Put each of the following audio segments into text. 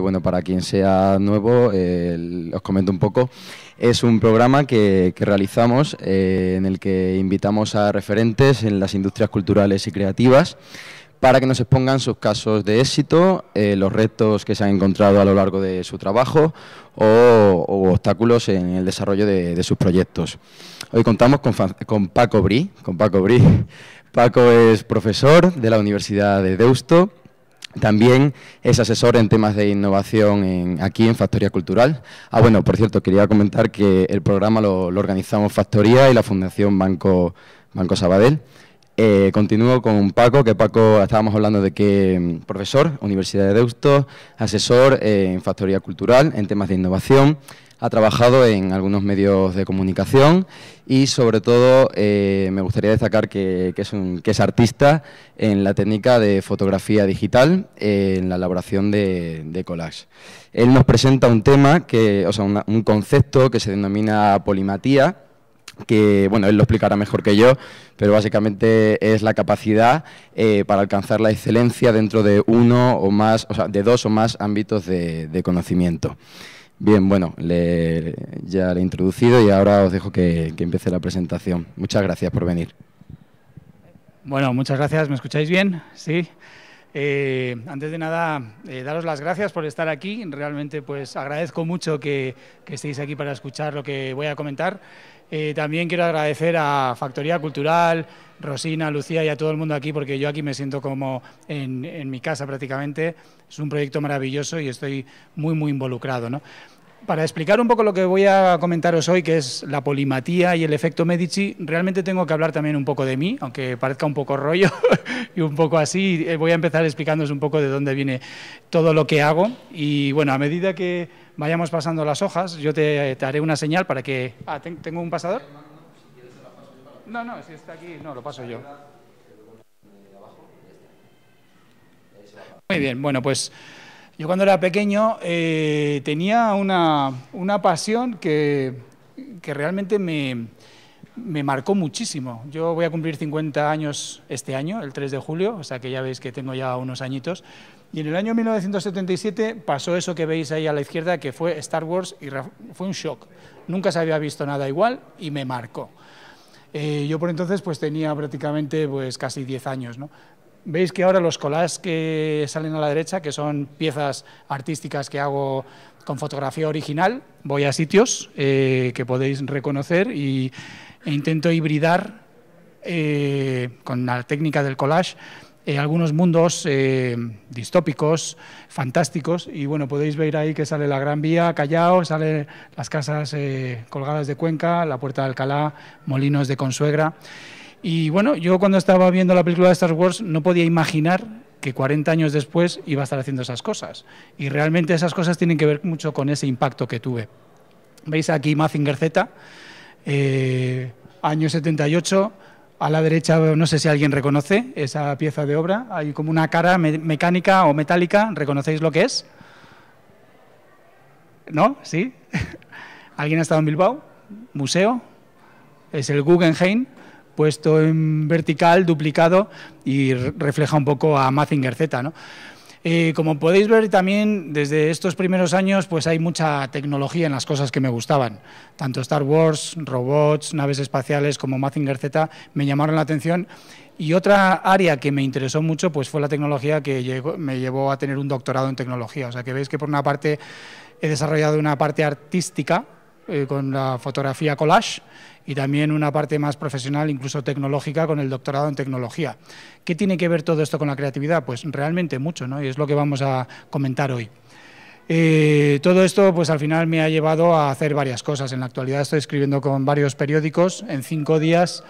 Bueno, para quien sea nuevo, eh, os comento un poco. Es un programa que, realizamos eh, en el que invitamos a referentes en las industrias culturales y creativas para que nos expongan sus casos de éxito, eh, los retos que se han encontrado a lo largo de su trabajo o, obstáculos en el desarrollo de, sus proyectos. Hoy contamos con, con, Paco Bri, con Paco Bri. Paco es profesor de la Universidad de Deusto también es asesor en temas de innovación aquí en Factoría Cultural. Ah, bueno, por cierto, quería comentar que el programa lo, organizamos Factoría y la Fundación Banco, Banco Sabadell. Eh, continúo con Paco, que Paco estábamos hablando de que mm, profesor, Universidad de Deusto, asesor eh, en Factoría Cultural en temas de innovación, ha trabajado en algunos medios de comunicación y sobre todo eh, me gustaría destacar que, es artista en la técnica de fotografía digital, eh, en la elaboración de, de, Él nos presenta un tema, que, o sea, un concepto que se denomina polimatía, que, bueno, él lo explicará mejor que yo, pero básicamente es la capacidad eh, para alcanzar la excelencia dentro de uno o más, o sea, de dos o más ámbitos de conocimiento. Bien, bueno, ya le he introducido y ahora os dejo que, empiece la presentación. Muchas gracias por venir. Bueno, muchas gracias. ¿Me escucháis bien? Sí. Eh, antes de nada, eh, daros las gracias por estar aquí. Realmente, pues agradezco mucho que, estéis aquí para escuchar lo que voy a comentar. Eh, también quiero agradecer a Factoría Cultural, Rosina, Lucía y a todo el mundo aquí, porque yo aquí me siento como en, en mi casa prácticamente. Es un proyecto maravilloso y estoy muy, muy involucrado. ¿no? Para explicar un poco lo que voy a comentaros hoy, que es la polimatía y el efecto Medici, realmente tengo que hablar también un poco de mí, aunque parezca un poco rollo y un poco así. Eh, voy a empezar explicándoos un poco de dónde viene todo lo que hago. Y bueno, a medida que vayamos pasando las hojas, yo te, eh, te haré una señal para que... Ah, ¿tengo un pasador? No, no, si está aquí, no, lo paso yo. Muy bien, bueno, pues... Yo cuando era pequeño eh, tenía una, una pasión que, que realmente me, me, marcó muchísimo. Yo voy a cumplir 50 años este año, el 3 de julio, o sea que ya veis que tengo ya unos añitos. Y en el año 1977 pasó eso que veis ahí a la izquierda, que fue Star Wars, y fue un shock. Nunca se había visto nada igual y me marcó. Eh, yo por entonces pues tenía prácticamente pues casi 10 años, ¿no? Veis que ahora los collages que salen a la derecha, que son piezas artísticas que hago con fotografía original, voy a sitios eh, que podéis reconocer y, e intento hibridar eh, con la técnica del collage eh, algunos mundos distópicos, fantásticos, y bueno, podéis ver ahí que sale la Gran Vía, Callao, salen las casas colgadas de Cuenca, la Puerta de Alcalá, Molinos de Consuegra. Y bueno, yo cuando estaba viendo la película de Star Wars no podía imaginar que 40 años después iba a estar haciendo esas cosas. Y realmente esas cosas tienen que ver mucho con ese impacto que tuve. Veis aquí Mazinger Z, eh, año 78. A la derecha, no sé si alguien reconoce esa pieza de obra. Hay como una cara mecánica o metálica. ¿Reconocéis lo que es? ¿No? ¿Sí? ¿Alguien ha estado en Bilbao? ¿Museo? ¿Es el Guggenheim? puesto en vertical, duplicado y refleja un poco a Mazinger Z. Eh, como podéis ver también desde estos primeros años pues hay mucha tecnología en las cosas que me gustaban. Tanto Star Wars, robots, naves espaciales como Mazinger Z me llamaron la atención y otra área que me interesó mucho pues fue la tecnología que me llevó a tener un doctorado en tecnología. O sea que veis que por una parte he desarrollado una parte artística eh, con la fotografía collage y también una parte más profesional, incluso tecnológica, con el doctorado en tecnología. ¿Qué tiene que ver todo esto con la creatividad? Pues realmente mucho, ¿no? Y es lo que vamos a comentar hoy. Eh, todo esto, pues al final me ha llevado a hacer varias cosas. En la actualidad estoy escribiendo con varios periódicos en cinco días.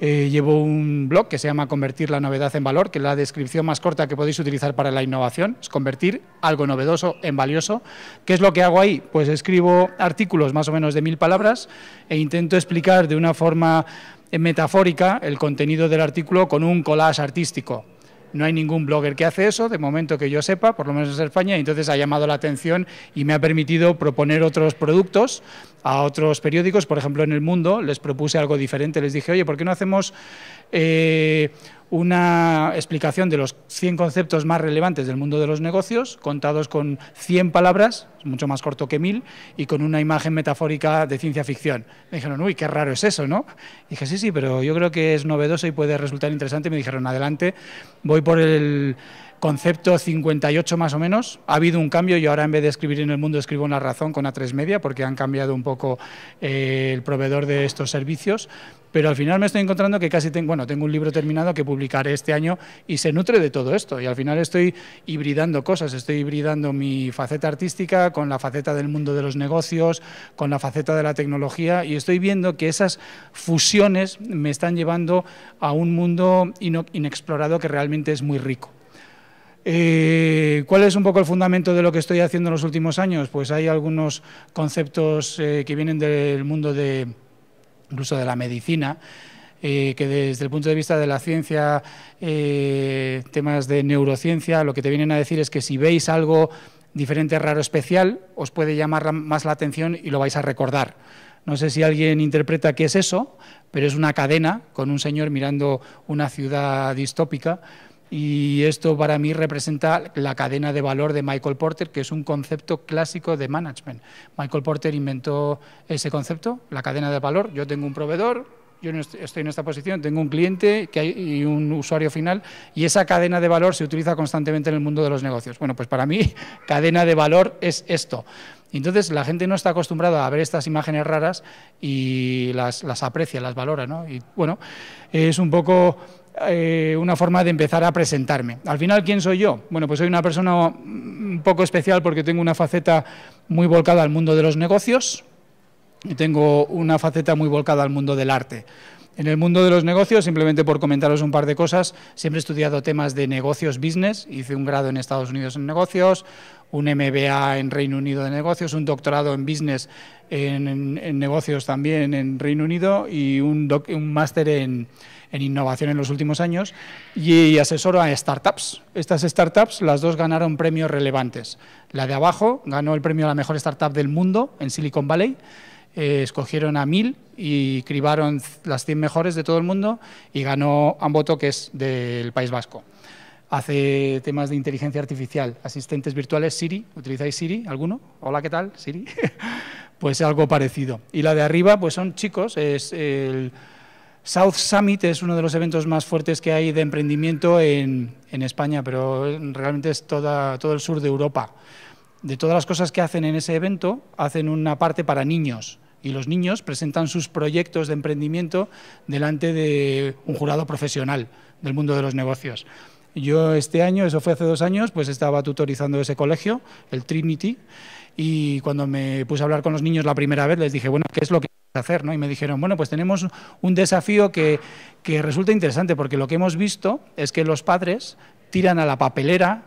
Eh, llevo un blog que se llama Convertir la novedad en valor, que es la descripción más corta que podéis utilizar para la innovación, es convertir algo novedoso en valioso. ¿Qué es lo que hago ahí? Pues escribo artículos más o menos de mil palabras e intento explicar de una forma eh, metafórica el contenido del artículo con un collage artístico. No hay ningún blogger que hace eso, de momento que yo sepa, por lo menos en España, y entonces ha llamado la atención y me ha permitido proponer otros productos a otros periódicos, por ejemplo en El Mundo, les propuse algo diferente, les dije, oye, ¿por qué no hacemos eh, una explicación de los 100 conceptos más relevantes del mundo de los negocios, contados con 100 palabras, mucho más corto que 1000, y con una imagen metafórica de ciencia ficción? Me dijeron, uy, qué raro es eso, ¿no? dije, sí, sí, pero yo creo que es novedoso y puede resultar interesante. me dijeron, adelante, voy por el concepto 58 más o menos. Ha habido un cambio y ahora en vez de escribir en el mundo escribo en la razón con A3 Media porque han cambiado un poco eh, el proveedor de estos servicios. Pero al final me estoy encontrando que casi tengo, tengo un libro terminado que publicaré este año y se nutre de todo esto. Y al final estoy hibridando cosas, estoy hibridando mi faceta artística con la faceta del mundo de los negocios, con la faceta de la tecnología y estoy viendo que esas fusiones me están llevando a un mundo inexplorado que realmente es muy rico. Eh, ¿Cuál es un poco el fundamento de lo que estoy haciendo en los últimos años? Pues hay algunos conceptos eh, que vienen del mundo de incluso de la medicina, eh, que desde el punto de vista de la ciencia, temas de neurociencia, lo que te vienen a decir es que si veis algo diferente, raro, especial, os puede llamar más la atención y lo vais a recordar. No sé si alguien interpreta qué es eso, pero es una cadena con un señor mirando una ciudad distópica y esto para mí representa la cadena de valor de Michael Porter, que es un concepto clásico de management. Michael Porter inventó ese concepto, la cadena de valor. Yo tengo un proveedor, yo estoy en esta posición, tengo un cliente que hay, y un usuario final, y esa cadena de valor se utiliza constantemente en el mundo de los negocios. Bueno, pues para mí, cadena de valor es esto. Entonces, la gente no está acostumbrada a ver estas imágenes raras y las, aprecia, las valora, ¿no? Y bueno, es un poco eh, una forma de empezar a presentarme. Al final, ¿quién soy yo? Bueno, pues soy una persona un poco especial porque tengo una faceta muy volcada al mundo de los negocios y tengo una faceta muy volcada al mundo del arte. En el mundo de los negocios, simplemente por comentaros un par de cosas, siempre he estudiado temas de negocios business, hice un grado en Estados Unidos en negocios, un MBA en Reino Unido de negocios, un doctorado en business en, negocios también en Reino Unido y un, un máster en en innovación en los últimos años, y asesoro a startups. Estas startups, las dos ganaron premios relevantes. La de abajo ganó el premio a la mejor startup del mundo en Silicon Valley. Eh, escogieron a mil y cribaron las 100 mejores de todo el mundo y ganó Amboto, que es del País Vasco. Hace temas de inteligencia artificial, asistentes virtuales, Siri, ¿utilizáis Siri alguno? Hola, ¿qué tal? Siri. pues algo parecido. Y la de arriba, pues son chicos, es el South Summit es uno de los eventos más fuertes que hay de emprendimiento en, en España, pero realmente es toda, todo el sur de Europa. De todas las cosas que hacen en ese evento, hacen una parte para niños y los niños presentan sus proyectos de emprendimiento delante de un jurado profesional del mundo de los negocios. Yo este año, eso fue hace dos años, pues estaba tutorizando ese colegio, el Trinity, y cuando me puse a hablar con los niños la primera vez les dije, bueno, ¿qué es lo que hacer? ¿no? Y me dijeron, bueno, pues tenemos un desafío que, resulta interesante porque lo que hemos visto es que los padres tiran a la papelera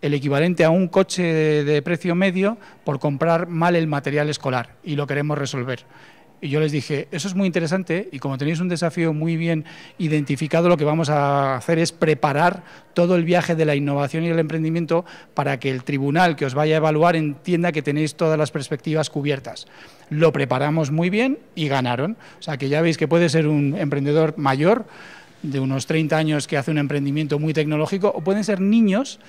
el equivalente a un coche de precio medio por comprar mal el material escolar y lo queremos resolver. Y yo les dije, eso es muy interesante y como tenéis un desafío muy bien identificado, lo que vamos a hacer es preparar todo el viaje de la innovación y el emprendimiento para que el tribunal que os vaya a evaluar entienda que tenéis todas las perspectivas cubiertas. Lo preparamos muy bien y ganaron. O sea que ya veis que puede ser un emprendedor mayor de unos 30 años que hace un emprendimiento muy tecnológico, o pueden ser niños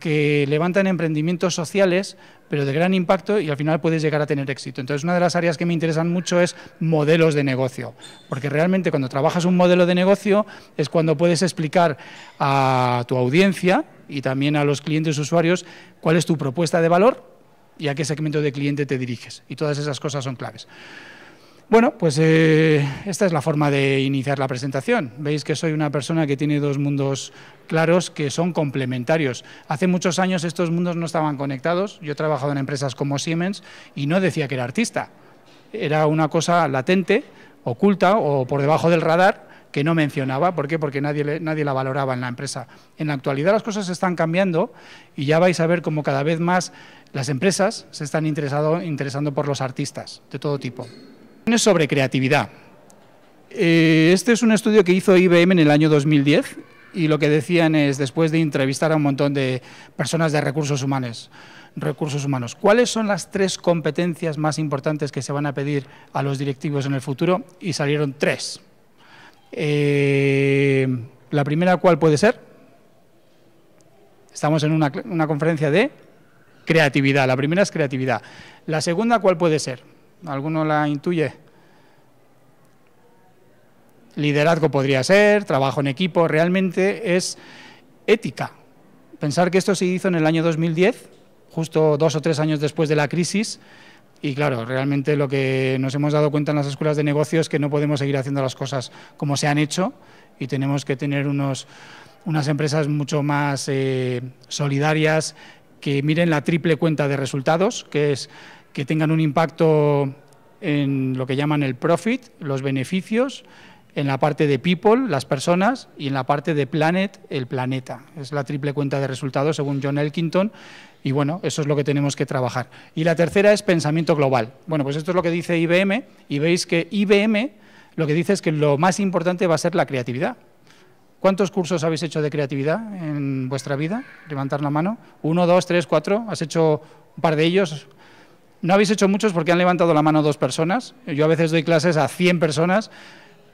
que levantan emprendimientos sociales, pero de gran impacto y al final puedes llegar a tener éxito. Entonces, una de las áreas que me interesan mucho es modelos de negocio, porque realmente cuando trabajas un modelo de negocio es cuando puedes explicar a tu audiencia y también a los clientes usuarios cuál es tu propuesta de valor y a qué segmento de cliente te diriges. Y todas esas cosas son claves. Bueno, pues eh, esta es la forma de iniciar la presentación. Veis que soy una persona que tiene dos mundos claros que son complementarios. Hace muchos años estos mundos no estaban conectados. Yo he trabajado en empresas como Siemens y no decía que era artista. Era una cosa latente, oculta o por debajo del radar que no mencionaba. ¿Por qué? Porque nadie, la valoraba en la empresa. En la actualidad las cosas están cambiando y ya vais a ver cómo cada vez más las empresas se están interesando por los artistas de todo tipo sobre creatividad. Eh, este es un estudio que hizo IBM en el año 2010 y lo que decían es, después de entrevistar a un montón de personas de recursos humanos, recursos humanos, ¿cuáles son las tres competencias más importantes que se van a pedir a los directivos en el futuro? Y salieron tres. Eh, la primera, ¿cuál puede ser? Estamos en una, una conferencia de creatividad. La primera es creatividad. La segunda, ¿cuál puede ser? ¿Alguno la intuye? Liderazgo podría ser, trabajo en equipo, realmente es ética. Pensar que esto se hizo en el año 2010, justo dos o tres años después de la crisis, y claro, realmente lo que nos hemos dado cuenta en las escuelas de negocios es que no podemos seguir haciendo las cosas como se han hecho y tenemos que tener unos, unas empresas mucho más eh, solidarias que miren la triple cuenta de resultados, que es que tengan un impacto en lo que llaman el profit, los beneficios, en la parte de people, las personas, y en la parte de planet, el planeta. Es la triple cuenta de resultados según John Elkington, y bueno, eso es lo que tenemos que trabajar. Y la tercera es pensamiento global. Bueno, pues esto es lo que dice IBM, y veis que IBM lo que dice es que lo más importante va a ser la creatividad. ¿Cuántos cursos habéis hecho de creatividad en vuestra vida? Levantar la mano. Uno, dos, tres, cuatro. ¿Has hecho un par de ellos? No habéis hecho muchos porque han levantado la mano dos personas. Yo a veces doy clases a 100 personas,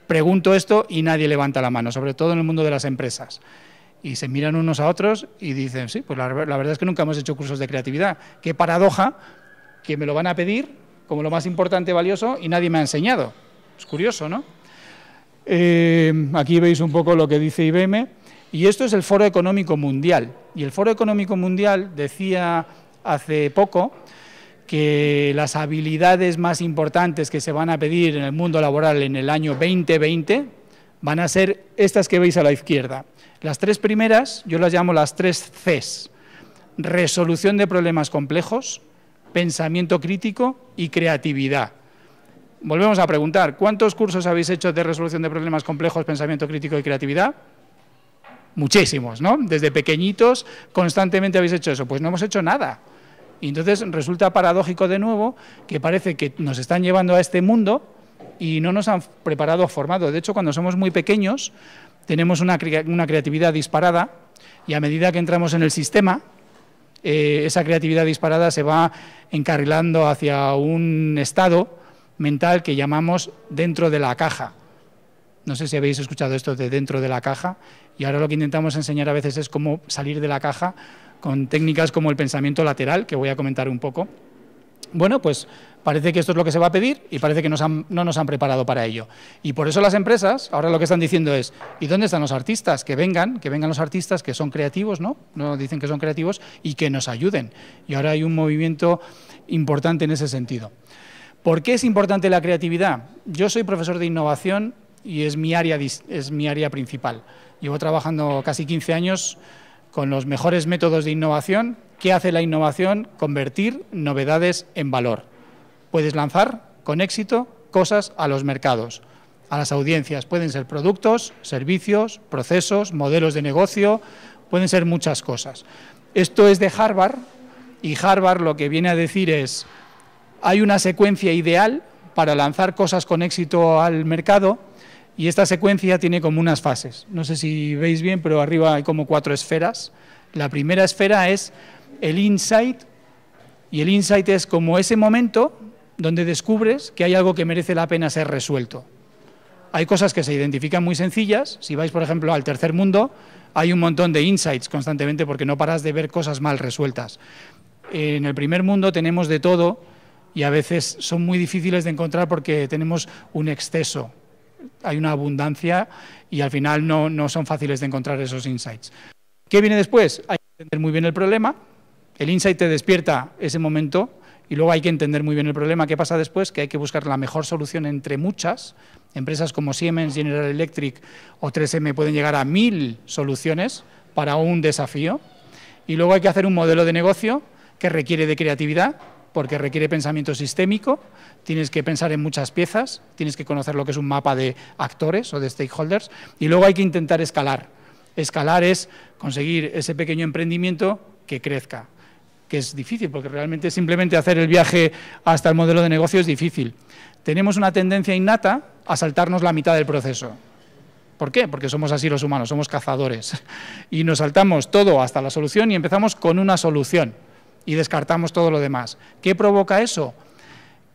pregunto esto y nadie levanta la mano, sobre todo en el mundo de las empresas. Y se miran unos a otros y dicen, sí, pues la, verdad es que nunca hemos hecho cursos de creatividad. Qué paradoja que me lo van a pedir como lo más importante, y valioso, y nadie me ha enseñado. Es curioso, ¿no? Eh, aquí veis un poco lo que dice IBM. Y esto es el Foro Económico Mundial. Y el Foro Económico Mundial decía hace poco que las habilidades más importantes que se van a pedir en el mundo laboral en el año 2020 van a ser estas que veis a la izquierda. Las tres primeras, yo las llamo las tres Cs. Resolución de problemas complejos, pensamiento crítico y creatividad. Volvemos a preguntar, ¿cuántos cursos habéis hecho de resolución de problemas complejos, pensamiento crítico y creatividad? Muchísimos, ¿no? Desde pequeñitos constantemente habéis hecho eso. Pues no hemos hecho nada. Y entonces resulta paradójico de nuevo que parece que nos están llevando a este mundo y no nos han preparado o formado. De hecho, cuando somos muy pequeños tenemos una, creatividad disparada y a medida que entramos en el sistema, eh, esa creatividad disparada se va encarrilando hacia un estado mental que llamamos dentro de la caja. No sé si habéis escuchado esto de dentro de la caja y ahora lo que intentamos enseñar a veces es cómo salir de la caja con técnicas como el pensamiento lateral, que voy a comentar un poco. Bueno, pues parece que esto es lo que se va a pedir y parece que no nos han preparado para ello. Y por eso las empresas ahora lo que están diciendo es, ¿y dónde están los artistas? Que vengan, que vengan los artistas que son creativos, ¿no? No dicen que son creativos y que nos ayuden. Y ahora hay un movimiento importante en ese sentido. ¿Por qué es importante la creatividad? Yo soy profesor de innovación y es mi área, es mi área principal. Llevo trabajando casi 15 años con los mejores métodos de innovación. ¿Qué hace la innovación? Convertir novedades en valor. Puedes lanzar con éxito cosas a los mercados, a las audiencias. Pueden ser productos, servicios, procesos, modelos de negocio, pueden ser muchas cosas. Esto es de Harvard y Harvard lo que viene a decir es, hay una secuencia ideal para lanzar cosas con éxito al mercado, y esta secuencia tiene como unas fases. No sé si veis bien, pero arriba hay como cuatro esferas. La primera esfera es el insight, y el insight es como ese momento donde descubres que hay algo que merece la pena ser resuelto. Hay cosas que se identifican muy sencillas. Si vais, por ejemplo, al tercer mundo, hay un montón de insights constantemente porque no paras de ver cosas mal resueltas. En el primer mundo tenemos de todo y a veces son muy difíciles de encontrar porque tenemos un exceso hay una abundancia y al final no, son fáciles de encontrar esos insights. ¿Qué viene después? Hay que entender muy bien el problema, el insight te despierta ese momento y luego hay que entender muy bien el problema. ¿Qué pasa después? Que hay que buscar la mejor solución entre muchas. Empresas como Siemens, General Electric o 3M pueden llegar a mil soluciones para un desafío. Y luego hay que hacer un modelo de negocio que requiere de creatividad, porque requiere pensamiento sistémico, tienes que pensar en muchas piezas, tienes que conocer lo que es un mapa de actores o de stakeholders, y luego hay que intentar escalar. Escalar es conseguir ese pequeño emprendimiento que crezca, que es difícil, porque realmente simplemente hacer el viaje hasta el modelo de negocio es difícil. Tenemos una tendencia innata a saltarnos la mitad del proceso. ¿Por qué? Porque somos así los humanos, somos cazadores. Y nos saltamos todo hasta la solución y empezamos con una solución y descartamos todo lo demás. ¿Qué provoca eso?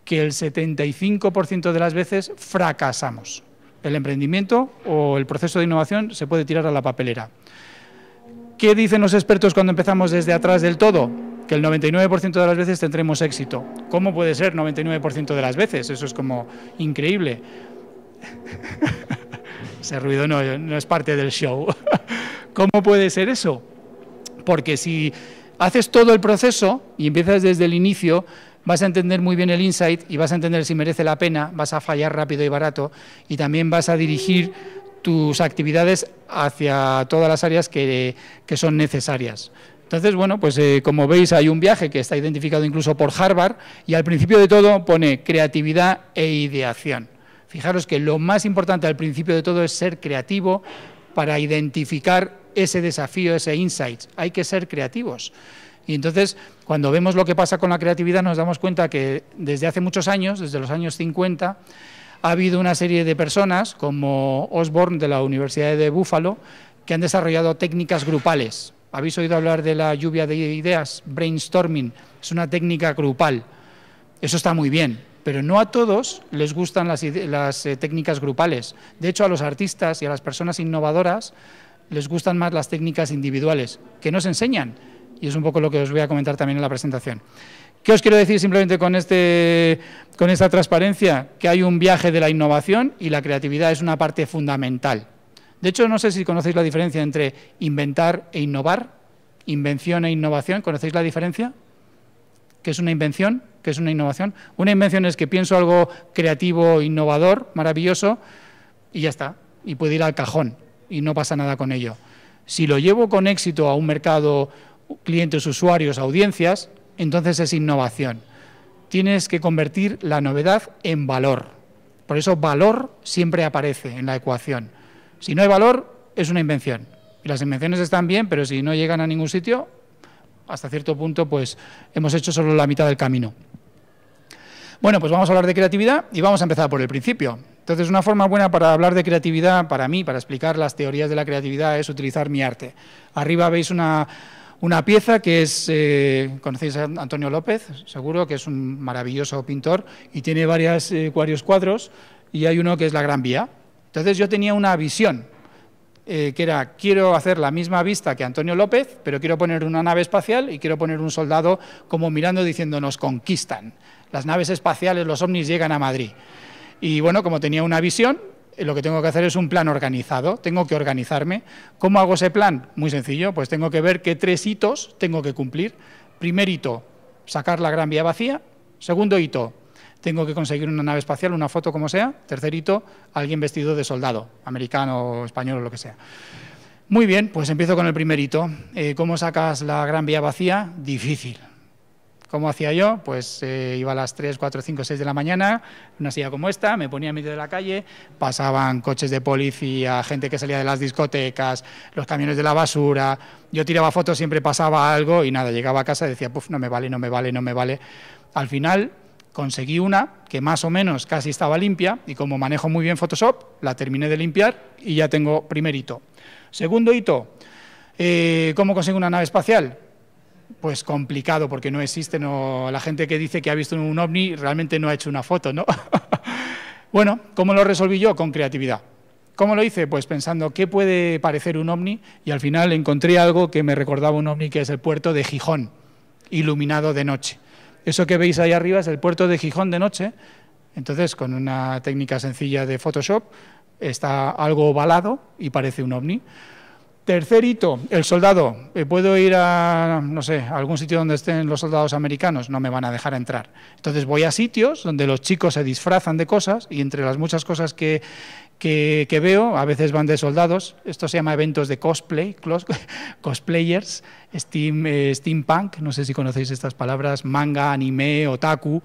Que el 75% de las veces fracasamos. El emprendimiento o el proceso de innovación se puede tirar a la papelera. ¿Qué dicen los expertos cuando empezamos desde atrás del todo? Que el 99% de las veces tendremos éxito. ¿Cómo puede ser 99% de las veces? Eso es como increíble. Ese ruido no, es parte del show. ¿Cómo puede ser eso? Porque si haces todo el proceso y empiezas desde el inicio, vas a entender muy bien el insight y vas a entender si merece la pena, vas a fallar rápido y barato y también vas a dirigir tus actividades hacia todas las áreas que, son necesarias. Entonces, bueno, pues eh, como veis hay un viaje que está identificado incluso por Harvard y al principio de todo pone creatividad e ideación. Fijaros que lo más importante al principio de todo es ser creativo para identificar ese desafío, ese insight. Hay que ser creativos. Y entonces, cuando vemos lo que pasa con la creatividad, nos damos cuenta que desde hace muchos años, desde los años 50, ha habido una serie de personas, como Osborne de la Universidad de Buffalo, que han desarrollado técnicas grupales. ¿Habéis oído hablar de la lluvia de ideas? Brainstorming. Es una técnica grupal. Eso está muy bien, pero no a todos les gustan las, eh, técnicas grupales. De hecho, a los artistas y a las personas innovadoras les gustan más las técnicas individuales, que nos enseñan, y es un poco lo que os voy a comentar también en la presentación. ¿Qué os quiero decir simplemente con, este, con esta transparencia? Que hay un viaje de la innovación y la creatividad es una parte fundamental. De hecho, no sé si conocéis la diferencia entre inventar e innovar, invención e innovación. ¿Conocéis la diferencia? ¿Qué es una invención? ¿Qué es una innovación? Una invención es que pienso algo creativo, innovador, maravilloso, y ya está, y puede ir al cajón y no pasa nada con ello. Si lo llevo con éxito a un mercado, clientes, usuarios, audiencias, entonces es innovación. Tienes que convertir la novedad en valor. Por eso valor siempre aparece en la ecuación. Si no hay valor, es una invención. Y las invenciones están bien, pero si no llegan a ningún sitio, hasta cierto punto, pues hemos hecho solo la mitad del camino. Bueno, pues vamos a hablar de creatividad y vamos a empezar por el principio. Entonces, una forma buena para hablar de creatividad, para mí, para explicar las teorías de la creatividad, es utilizar mi arte. Arriba veis una, pieza que es, eh, conocéis a Antonio López, seguro, que es un maravilloso pintor y tiene eh, varios cuadros y hay uno que es la Gran Vía. Entonces, yo tenía una visión, eh, que era, quiero hacer la misma vista que Antonio López, pero quiero poner una nave espacial y quiero poner un soldado como mirando diciendo, nos conquistan. Las naves espaciales, los ovnis llegan a Madrid. Y bueno, como tenía una visión, eh, lo que tengo que hacer es un plan organizado, tengo que organizarme. ¿Cómo hago ese plan? Muy sencillo, pues tengo que ver qué tres hitos tengo que cumplir. Primer hito, sacar la Gran Vía vacía. Segundo hito, tengo que conseguir una nave espacial, una foto como sea. Tercer hito, alguien vestido de soldado, americano, español o lo que sea. Muy bien, pues empiezo con el primer hito. Eh, ¿Cómo sacas la Gran Vía vacía? Difícil, ¿Cómo hacía yo? Pues eh, iba a las 3, 4, 5, 6 de la mañana, una silla como esta, me ponía en medio de la calle, pasaban coches de policía, gente que salía de las discotecas, los camiones de la basura, yo tiraba fotos, siempre pasaba algo y nada, llegaba a casa y decía, puf, no me vale, no me vale, no me vale. Al final conseguí una que más o menos casi estaba limpia y como manejo muy bien Photoshop, la terminé de limpiar y ya tengo primer hito. Segundo hito, eh, ¿cómo consigo una nave espacial? pues complicado porque no existe, no, la gente que dice que ha visto un ovni realmente no ha hecho una foto, ¿no? bueno, ¿cómo lo resolví yo? Con creatividad. ¿Cómo lo hice? Pues pensando qué puede parecer un ovni y al final encontré algo que me recordaba un ovni que es el puerto de Gijón, iluminado de noche. Eso que veis ahí arriba es el puerto de Gijón de noche, entonces con una técnica sencilla de Photoshop está algo ovalado y parece un ovni. Tercer hito, el soldado. Eh, puedo ir a, no sé, algún sitio donde estén los soldados americanos, no me van a dejar entrar. Entonces voy a sitios donde los chicos se disfrazan de cosas y entre las muchas cosas que, que, veo, a veces van de soldados, esto se llama eventos de cosplay, cosplayers, steam, eh, steampunk, no sé si conocéis estas palabras, manga, anime, otaku,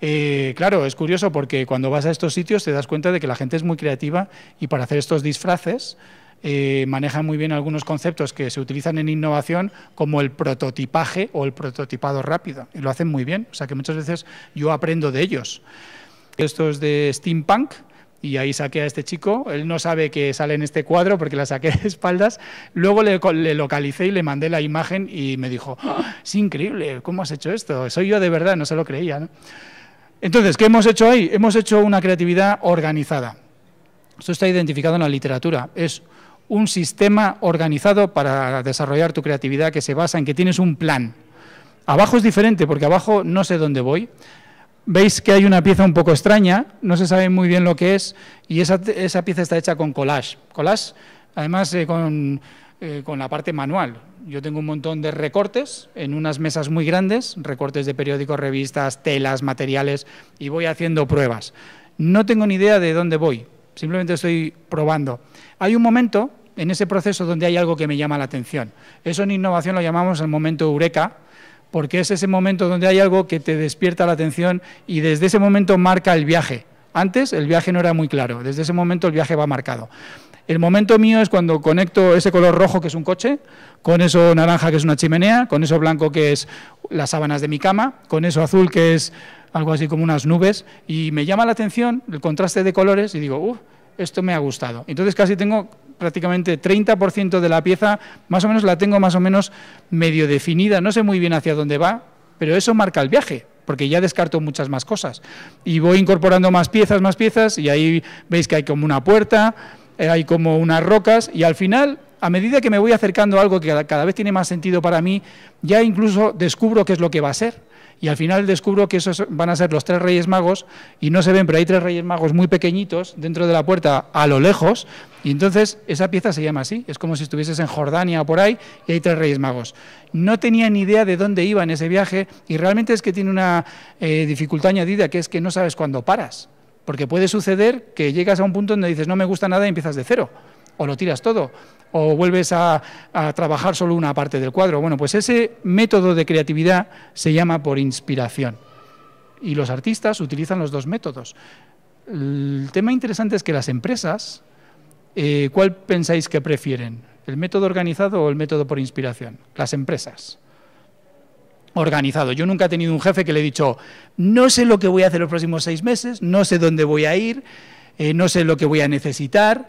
eh, claro, es curioso porque cuando vas a estos sitios te das cuenta de que la gente es muy creativa y para hacer estos disfraces eh, maneja muy bien algunos conceptos que se utilizan en innovación como el prototipaje o el prototipado rápido. Y lo hacen muy bien. O sea que muchas veces yo aprendo de ellos. Esto es de steampunk. Y ahí saqué a este chico, él no sabe que sale en este cuadro porque la saqué de espaldas, luego le, localicé y le mandé la imagen y me dijo, ah, es increíble, ¿cómo has hecho esto? Soy yo de verdad, no se lo creía. Entonces, ¿qué hemos hecho ahí? Hemos hecho una creatividad organizada. Esto está identificado en la literatura. Es un sistema organizado para desarrollar tu creatividad que se basa en que tienes un plan. Abajo es diferente porque abajo no sé dónde voy. Veis que hay una pieza un poco extraña, no se sabe muy bien lo que es y esa, pieza está hecha con collage. Collage, además, eh, eh, con la parte manual. Yo tengo un montón de recortes en unas mesas muy grandes, recortes de periódicos, revistas, telas, materiales, y voy haciendo pruebas. No tengo ni idea de dónde voy, simplemente estoy probando. Hay un momento en ese proceso donde hay algo que me llama la atención. Eso en innovación lo llamamos el momento eureka, porque es ese momento donde hay algo que te despierta la atención y desde ese momento marca el viaje. Antes el viaje no era muy claro, desde ese momento el viaje va marcado. El momento mío es cuando conecto ese color rojo que es un coche, con eso naranja que es una chimenea, con eso blanco que es las sábanas de mi cama, con eso azul que es algo así como unas nubes, y me llama la atención el contraste de colores y digo, uff, esto me ha gustado. Entonces casi tengo prácticamente 30% de la pieza, más o menos la tengo más o menos medio definida, no sé muy bien hacia dónde va, pero eso marca el viaje, porque ya descarto muchas más cosas. Y voy incorporando más piezas, más piezas, y ahí veis que hay como una puerta, eh, hay como unas rocas, y al final, a medida que me voy acercando a algo que cada vez tiene más sentido para mí, ya incluso descubro qué es lo que va a ser y al final descubro que esos van a ser los tres reyes magos y no se ven, pero hay tres reyes magos muy pequeñitos dentro de la puerta a lo lejos y entonces esa pieza se llama así, es como si estuvieses en Jordania o por ahí y hay tres reyes magos. No tenía ni idea de dónde iba en ese viaje y realmente es que tiene una eh, dificultad añadida que es que no sabes cuándo paras, porque puede suceder que llegas a un punto donde dices no me gusta nada y empiezas de cero o lo tiras todo, o vuelves a, trabajar solo una parte del cuadro. Bueno, pues ese método de creatividad se llama por inspiración. Y los artistas utilizan los dos métodos. El tema interesante es que las empresas, eh, ¿cuál pensáis que prefieren? ¿El método organizado o el método por inspiración? Las empresas organizado. Yo nunca he tenido un jefe que le he dicho, no sé lo que voy a hacer los próximos seis meses, no sé dónde voy a ir, eh, no sé lo que voy a necesitar,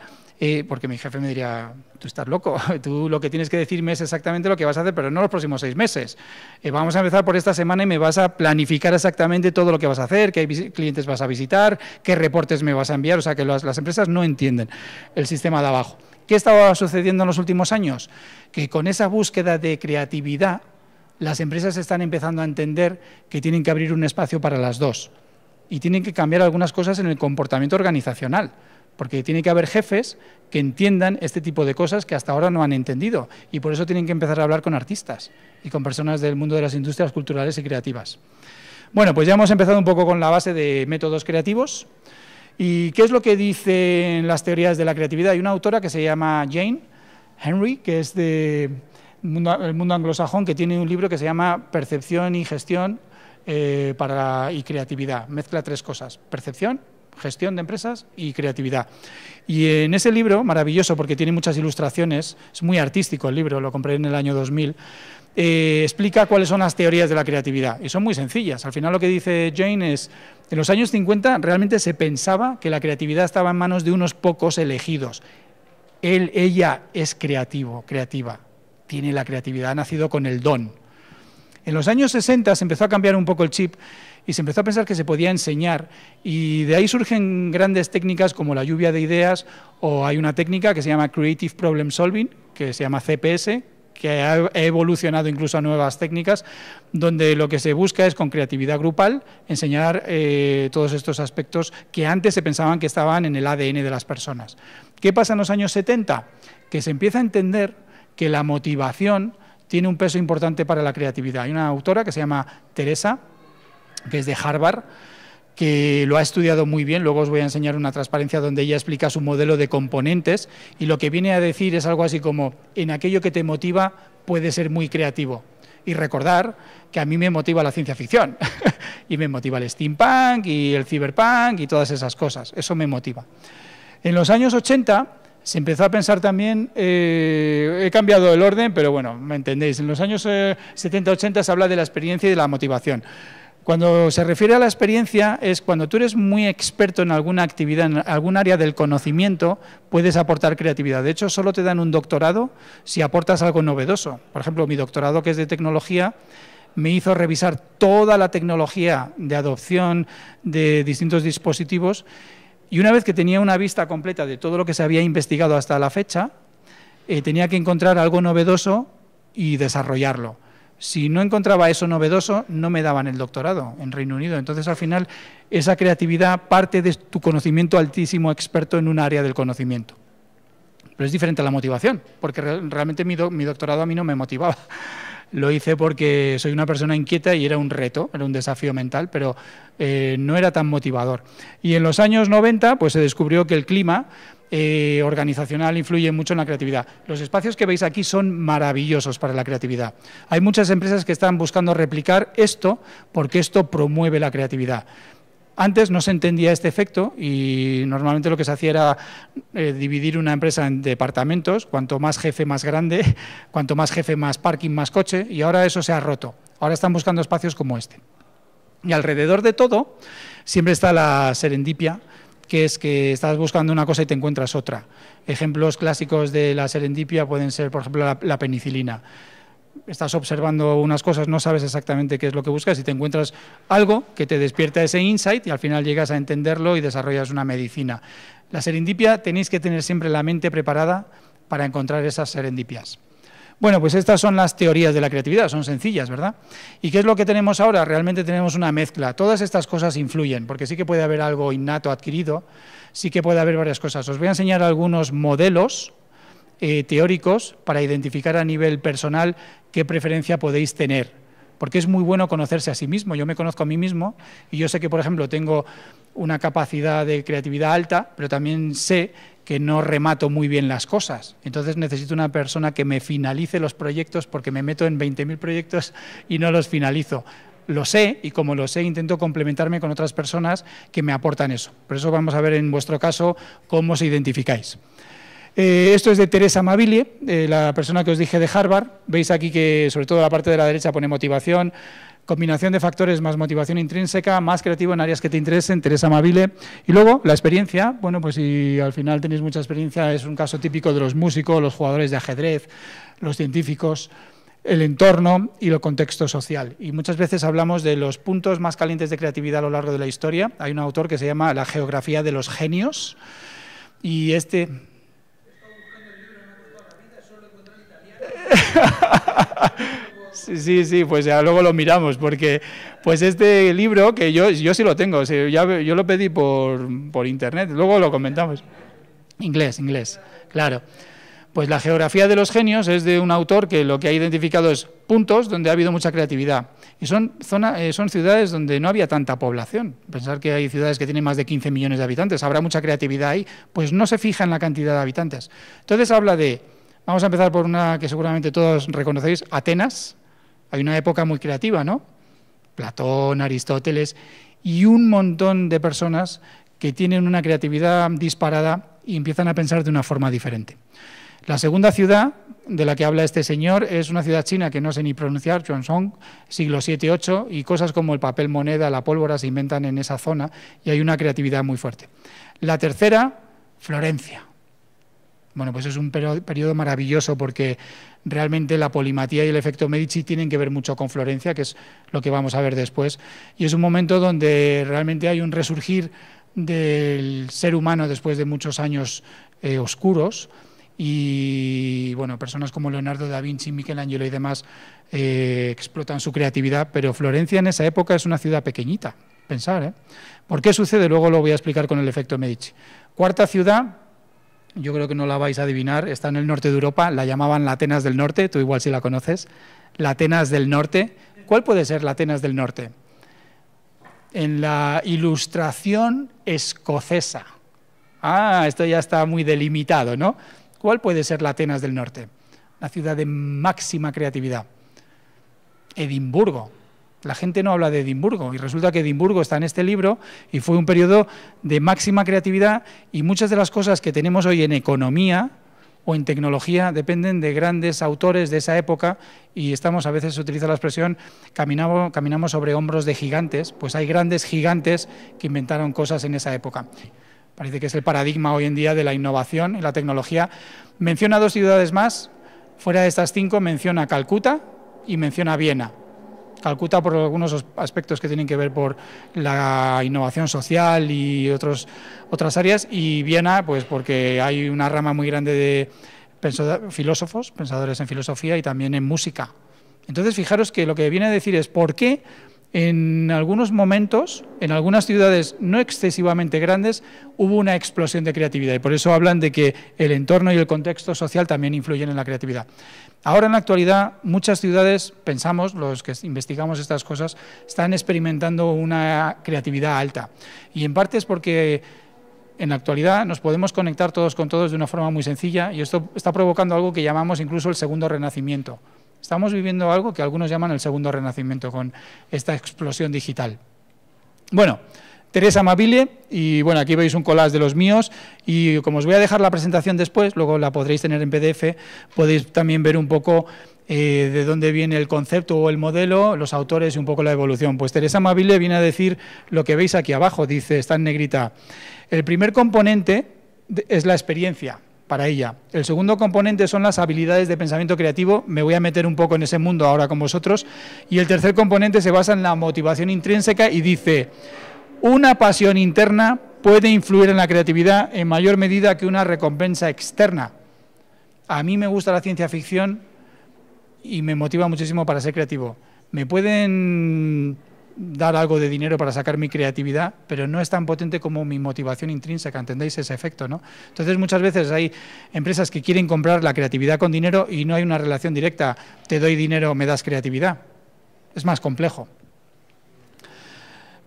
porque mi jefe me diría, tú estás loco, tú lo que tienes que decirme es exactamente lo que vas a hacer, pero no los próximos seis meses. Eh, vamos a empezar por esta semana y me vas a planificar exactamente todo lo que vas a hacer, qué clientes vas a visitar, qué reportes me vas a enviar, o sea que las, las empresas no entienden el sistema de abajo. ¿Qué estaba sucediendo en los últimos años? Que con esa búsqueda de creatividad, las empresas están empezando a entender que tienen que abrir un espacio para las dos y tienen que cambiar algunas cosas en el comportamiento organizacional porque tiene que haber jefes que entiendan este tipo de cosas que hasta ahora no han entendido y por eso tienen que empezar a hablar con artistas y con personas del mundo de las industrias culturales y creativas. Bueno, pues ya hemos empezado un poco con la base de métodos creativos. ¿Y qué es lo que dicen las teorías de la creatividad? Hay una autora que se llama Jane Henry, que es del mundo, anglosajón, que tiene un libro que se llama Percepción y Gestión eh, para, y Creatividad. Mezcla tres cosas, percepción, gestión de empresas y creatividad. Y en ese libro, maravilloso porque tiene muchas ilustraciones, es muy artístico el libro, lo compré en el año 2000, eh, explica cuáles son las teorías de la creatividad. Y son muy sencillas. Al final lo que dice Jane es, en los años 50 realmente se pensaba que la creatividad estaba en manos de unos pocos elegidos. Él, ella es creativo, creativa, tiene la creatividad, ha nacido con el don. En los años 60 se empezó a cambiar un poco el chip y se empezó a pensar que se podía enseñar. Y de ahí surgen grandes técnicas como la lluvia de ideas o hay una técnica que se llama Creative Problem Solving, que se llama CPS, que ha evolucionado incluso a nuevas técnicas, donde lo que se busca es con creatividad grupal enseñar eh, todos estos aspectos que antes se pensaban que estaban en el ADN de las personas. ¿Qué pasa en los años 70? Que se empieza a entender que la motivación tiene un peso importante para la creatividad. Hay una autora que se llama Teresa es de Harvard, que lo ha estudiado muy bien. Luego os voy a enseñar una transparencia donde ella explica su modelo de componentes y lo que viene a decir es algo así como, en aquello que te motiva puede ser muy creativo. Y recordar que a mí me motiva la ciencia ficción y me motiva el steampunk y el cyberpunk y todas esas cosas. Eso me motiva. En los años 80 se empezó a pensar también, eh, he cambiado el orden, pero bueno, me entendéis, en los años 70-80 eh, se habla de la experiencia y de la motivación. Cuando se refiere a la experiencia es cuando tú eres muy experto en alguna actividad, en algún área del conocimiento, puedes aportar creatividad. De hecho, solo te dan un doctorado si aportas algo novedoso. Por ejemplo, mi doctorado que es de tecnología me hizo revisar toda la tecnología de adopción de distintos dispositivos y una vez que tenía una vista completa de todo lo que se había investigado hasta la fecha, eh, tenía que encontrar algo novedoso y desarrollarlo si no encontraba eso novedoso, no me daban el doctorado en Reino Unido. Entonces, al final, esa creatividad parte de tu conocimiento altísimo experto en un área del conocimiento. Pero es diferente a la motivación, porque realmente mi, doctorado a mí no me motivaba. Lo hice porque soy una persona inquieta y era un reto, era un desafío mental, pero eh, no era tan motivador. Y en los años 90 pues, se descubrió que el clima eh, organizacional influye mucho en la creatividad. Los espacios que veis aquí son maravillosos para la creatividad. Hay muchas empresas que están buscando replicar esto porque esto promueve la creatividad. Antes no se entendía este efecto y normalmente lo que se hacía era eh, dividir una empresa en departamentos, cuanto más jefe más grande, cuanto más jefe más parking más coche, y ahora eso se ha roto. Ahora están buscando espacios como este. Y alrededor de todo siempre está la serendipia, que es que estás buscando una cosa y te encuentras otra. Ejemplos clásicos de la serendipia pueden ser, por ejemplo, la, penicilina. Estás observando unas cosas, no sabes exactamente qué es lo que buscas y te encuentras algo que te despierta ese insight y al final llegas a entenderlo y desarrollas una medicina. La serendipia tenéis que tener siempre la mente preparada para encontrar esas serendipias. Bueno, pues estas son las teorías de la creatividad, son sencillas, ¿verdad? ¿Y qué es lo que tenemos ahora? Realmente tenemos una mezcla. Todas estas cosas influyen, porque sí que puede haber algo innato adquirido, sí que puede haber varias cosas. Os voy a enseñar algunos modelos eh, teóricos para identificar a nivel personal qué preferencia podéis tener porque es muy bueno conocerse a sí mismo. Yo me conozco a mí mismo y yo sé que, por ejemplo, tengo una capacidad de creatividad alta, pero también sé que no remato muy bien las cosas. Entonces necesito una persona que me finalice los proyectos porque me meto en 20.000 proyectos y no los finalizo. Lo sé y como lo sé intento complementarme con otras personas que me aportan eso. Por eso vamos a ver en vuestro caso cómo os identificáis. Eh, esto es de Teresa Maville, eh, la persona que os dije de Harvard. Veis aquí que sobre todo la parte de la derecha pone motivación, combinación de factores más motivación intrínseca, más creativo en áreas que te interesen, Teresa Maville. Y luego la experiencia, bueno, pues si al final tenéis mucha experiencia, es un caso típico de los músicos, los jugadores de ajedrez, los científicos el entorno y el contexto social. Y muchas veces hablamos de los puntos más calientes de creatividad a lo largo de la historia. Hay un autor que se llama La geografía de los genios y este Sí, sí, sí, pues ya luego lo miramos, porque pues este libro que yo, yo sí lo tengo, yo lo pedí por, internet, luego lo comentamos. Inglés, inglés, claro. Pues la geografía de los genios es de un autor que lo que ha identificado es puntos donde ha habido mucha creatividad. Y son, zona, eh, son ciudades donde no había tanta población. Pensar que hay ciudades que tienen más de 15 millones de habitantes, habrá mucha creatividad ahí, pues no se fija en la cantidad de habitantes. Entonces habla de Vamos a empezar por una que seguramente todos reconocéis, Atenas. Hay una época muy creativa, ¿no? Platón, Aristóteles y un montón de personas que tienen una creatividad disparada y empiezan a pensar de una forma diferente. La segunda ciudad de la que habla este señor es una ciudad china que no sé ni pronunciar, Chuansong, siglo 7 8 y cosas como el papel moneda, la pólvora se inventan en esa zona y hay una creatividad muy fuerte. La tercera, Florencia. Bueno, pues es un periodo maravilloso porque realmente la polimatía y el efecto Medici tienen que ver mucho con Florencia, que es lo que vamos a ver después. Y es un momento donde realmente hay un resurgir del ser humano después de muchos años eh, oscuros. Y bueno, personas como Leonardo da Vinci, Michelangelo y demás eh, explotan su creatividad, pero Florencia en esa época es una ciudad pequeñita. Pensar, ¿eh? ¿Por qué sucede? Luego lo voy a explicar con el efecto Medici. Cuarta ciudad, yo creo que no la vais a adivinar, está en el norte de Europa, la llamaban la Atenas del Norte, tú igual si la conoces, la Atenas del Norte. ¿Cuál puede ser la Atenas del Norte? En la ilustración escocesa. Ah, esto ya está muy delimitado, ¿no? ¿Cuál puede ser la Atenas del Norte? La ciudad de máxima creatividad. Edimburgo, la gente no habla de Edimburgo y resulta que Edimburgo está en este libro y fue un periodo de máxima creatividad y muchas de las cosas que tenemos hoy en economía o en tecnología dependen de grandes autores de esa época y estamos, a veces se utiliza la expresión, caminamos, caminamos sobre hombros de gigantes, pues hay grandes gigantes que inventaron cosas en esa época. Parece que es el paradigma hoy en día de la innovación y la tecnología. Menciona dos ciudades más, fuera de estas cinco menciona Calcuta y menciona Viena. Calcuta por algunos aspectos que tienen que ver por la innovación social y otros, otras áreas, y Viena, pues porque hay una rama muy grande de filósofos, pensadores en filosofía y también en música. Entonces, fijaros que lo que viene a decir es por qué en algunos momentos, en algunas ciudades no excesivamente grandes, hubo una explosión de creatividad y por eso hablan de que el entorno y el contexto social también influyen en la creatividad. Ahora en la actualidad muchas ciudades, pensamos, los que investigamos estas cosas, están experimentando una creatividad alta y en parte es porque en la actualidad nos podemos conectar todos con todos de una forma muy sencilla y esto está provocando algo que llamamos incluso el segundo renacimiento. Estamos viviendo algo que algunos llaman el segundo renacimiento con esta explosión digital. Bueno, Teresa Amabile, y bueno, aquí veis un collage de los míos, y como os voy a dejar la presentación después, luego la podréis tener en PDF, podéis también ver un poco eh, de dónde viene el concepto o el modelo, los autores y un poco la evolución. Pues Teresa Amabile viene a decir lo que veis aquí abajo, dice, está en negrita, el primer componente es la experiencia, para ella. El segundo componente son las habilidades de pensamiento creativo, me voy a meter un poco en ese mundo ahora con vosotros, y el tercer componente se basa en la motivación intrínseca y dice, una pasión interna puede influir en la creatividad en mayor medida que una recompensa externa. A mí me gusta la ciencia ficción y me motiva muchísimo para ser creativo. Me pueden dar algo de dinero para sacar mi creatividad, pero no es tan potente como mi motivación intrínseca, ¿entendéis ese efecto? ¿no? Entonces muchas veces hay empresas que quieren comprar la creatividad con dinero y no hay una relación directa, te doy dinero, me das creatividad. Es más complejo.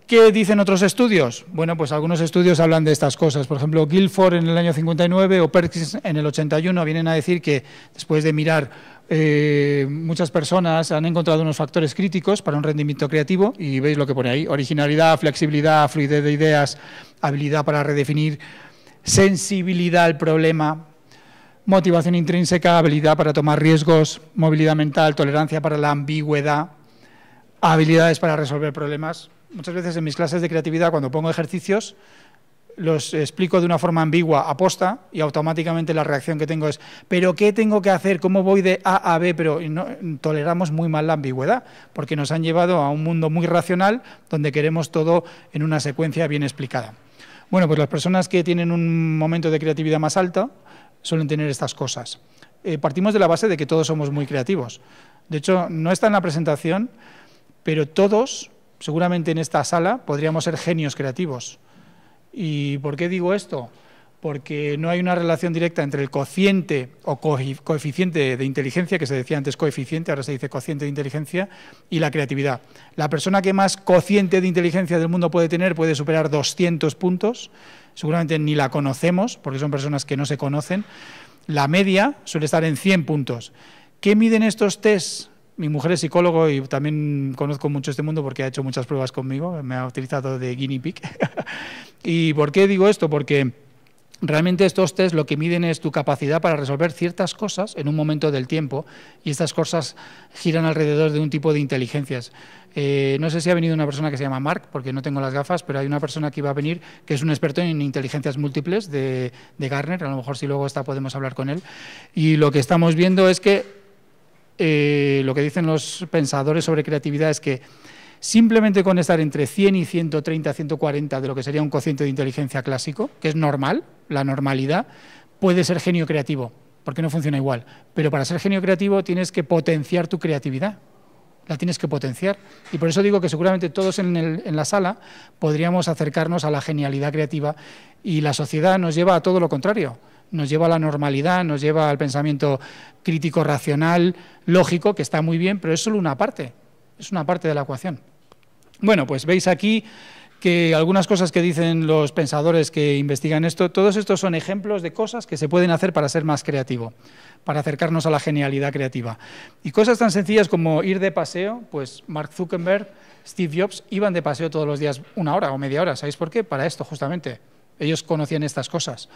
¿Qué dicen otros estudios? Bueno, pues algunos estudios hablan de estas cosas. Por ejemplo, Guilford en el año 59 o Perkins en el 81 vienen a decir que después de mirar eh, muchas personas han encontrado unos factores críticos para un rendimiento creativo y veis lo que pone ahí. Originalidad, flexibilidad, fluidez de ideas, habilidad para redefinir, sensibilidad al problema, motivación intrínseca, habilidad para tomar riesgos, movilidad mental, tolerancia para la ambigüedad, habilidades para resolver problemas muchas veces en mis clases de creatividad, cuando pongo ejercicios, los explico de una forma ambigua, aposta, y automáticamente la reacción que tengo es, ¿pero qué tengo que hacer? ¿Cómo voy de A a B? Pero no, toleramos muy mal la ambigüedad, porque nos han llevado a un mundo muy racional donde queremos todo en una secuencia bien explicada. Bueno, pues las personas que tienen un momento de creatividad más alto suelen tener estas cosas. Eh, partimos de la base de que todos somos muy creativos. De hecho, no está en la presentación, pero todos seguramente en esta sala podríamos ser genios creativos. ¿Y por qué digo esto? Porque no hay una relación directa entre el cociente o coeficiente de inteligencia, que se decía antes coeficiente, ahora se dice cociente de inteligencia, y la creatividad. La persona que más cociente de inteligencia del mundo puede tener puede superar 200 puntos, seguramente ni la conocemos, porque son personas que no se conocen. La media suele estar en 100 puntos. ¿Qué miden estos tests? Mi mujer es psicólogo y también conozco mucho este mundo porque ha hecho muchas pruebas conmigo, me ha utilizado de guinea pig. ¿Y por qué digo esto? Porque realmente estos test lo que miden es tu capacidad para resolver ciertas cosas en un momento del tiempo y estas cosas giran alrededor de un tipo de inteligencias. Eh, no sé si ha venido una persona que se llama Mark, porque no tengo las gafas, pero hay una persona que iba a venir que es un experto en inteligencias múltiples de, de Garner, a lo mejor si luego está podemos hablar con él. Y lo que estamos viendo es que eh, lo que dicen los pensadores sobre creatividad es que simplemente con estar entre 100 y 130, 140 de lo que sería un cociente de inteligencia clásico, que es normal, la normalidad, puede ser genio creativo, porque no funciona igual. Pero para ser genio creativo tienes que potenciar tu creatividad la tienes que potenciar. Y por eso digo que seguramente todos en, la sala podríamos acercarnos a la genialidad creativa y la sociedad nos lleva a todo lo contrario. Nos lleva a la normalidad, nos lleva al pensamiento crítico, racional, lógico, que está muy bien, pero es solo una parte, es una parte de la ecuación. Bueno, pues veis aquí que algunas cosas que dicen los pensadores que investigan esto, todos estos son ejemplos de cosas que se pueden hacer para ser más creativo, para acercarnos a la genialidad creativa. Y cosas tan sencillas como ir de paseo, pues Mark Zuckerberg, Steve Jobs iban de paseo todos los días una hora o media hora, ¿sabéis por qué? Para esto justamente. Ellos conocían estas cosas.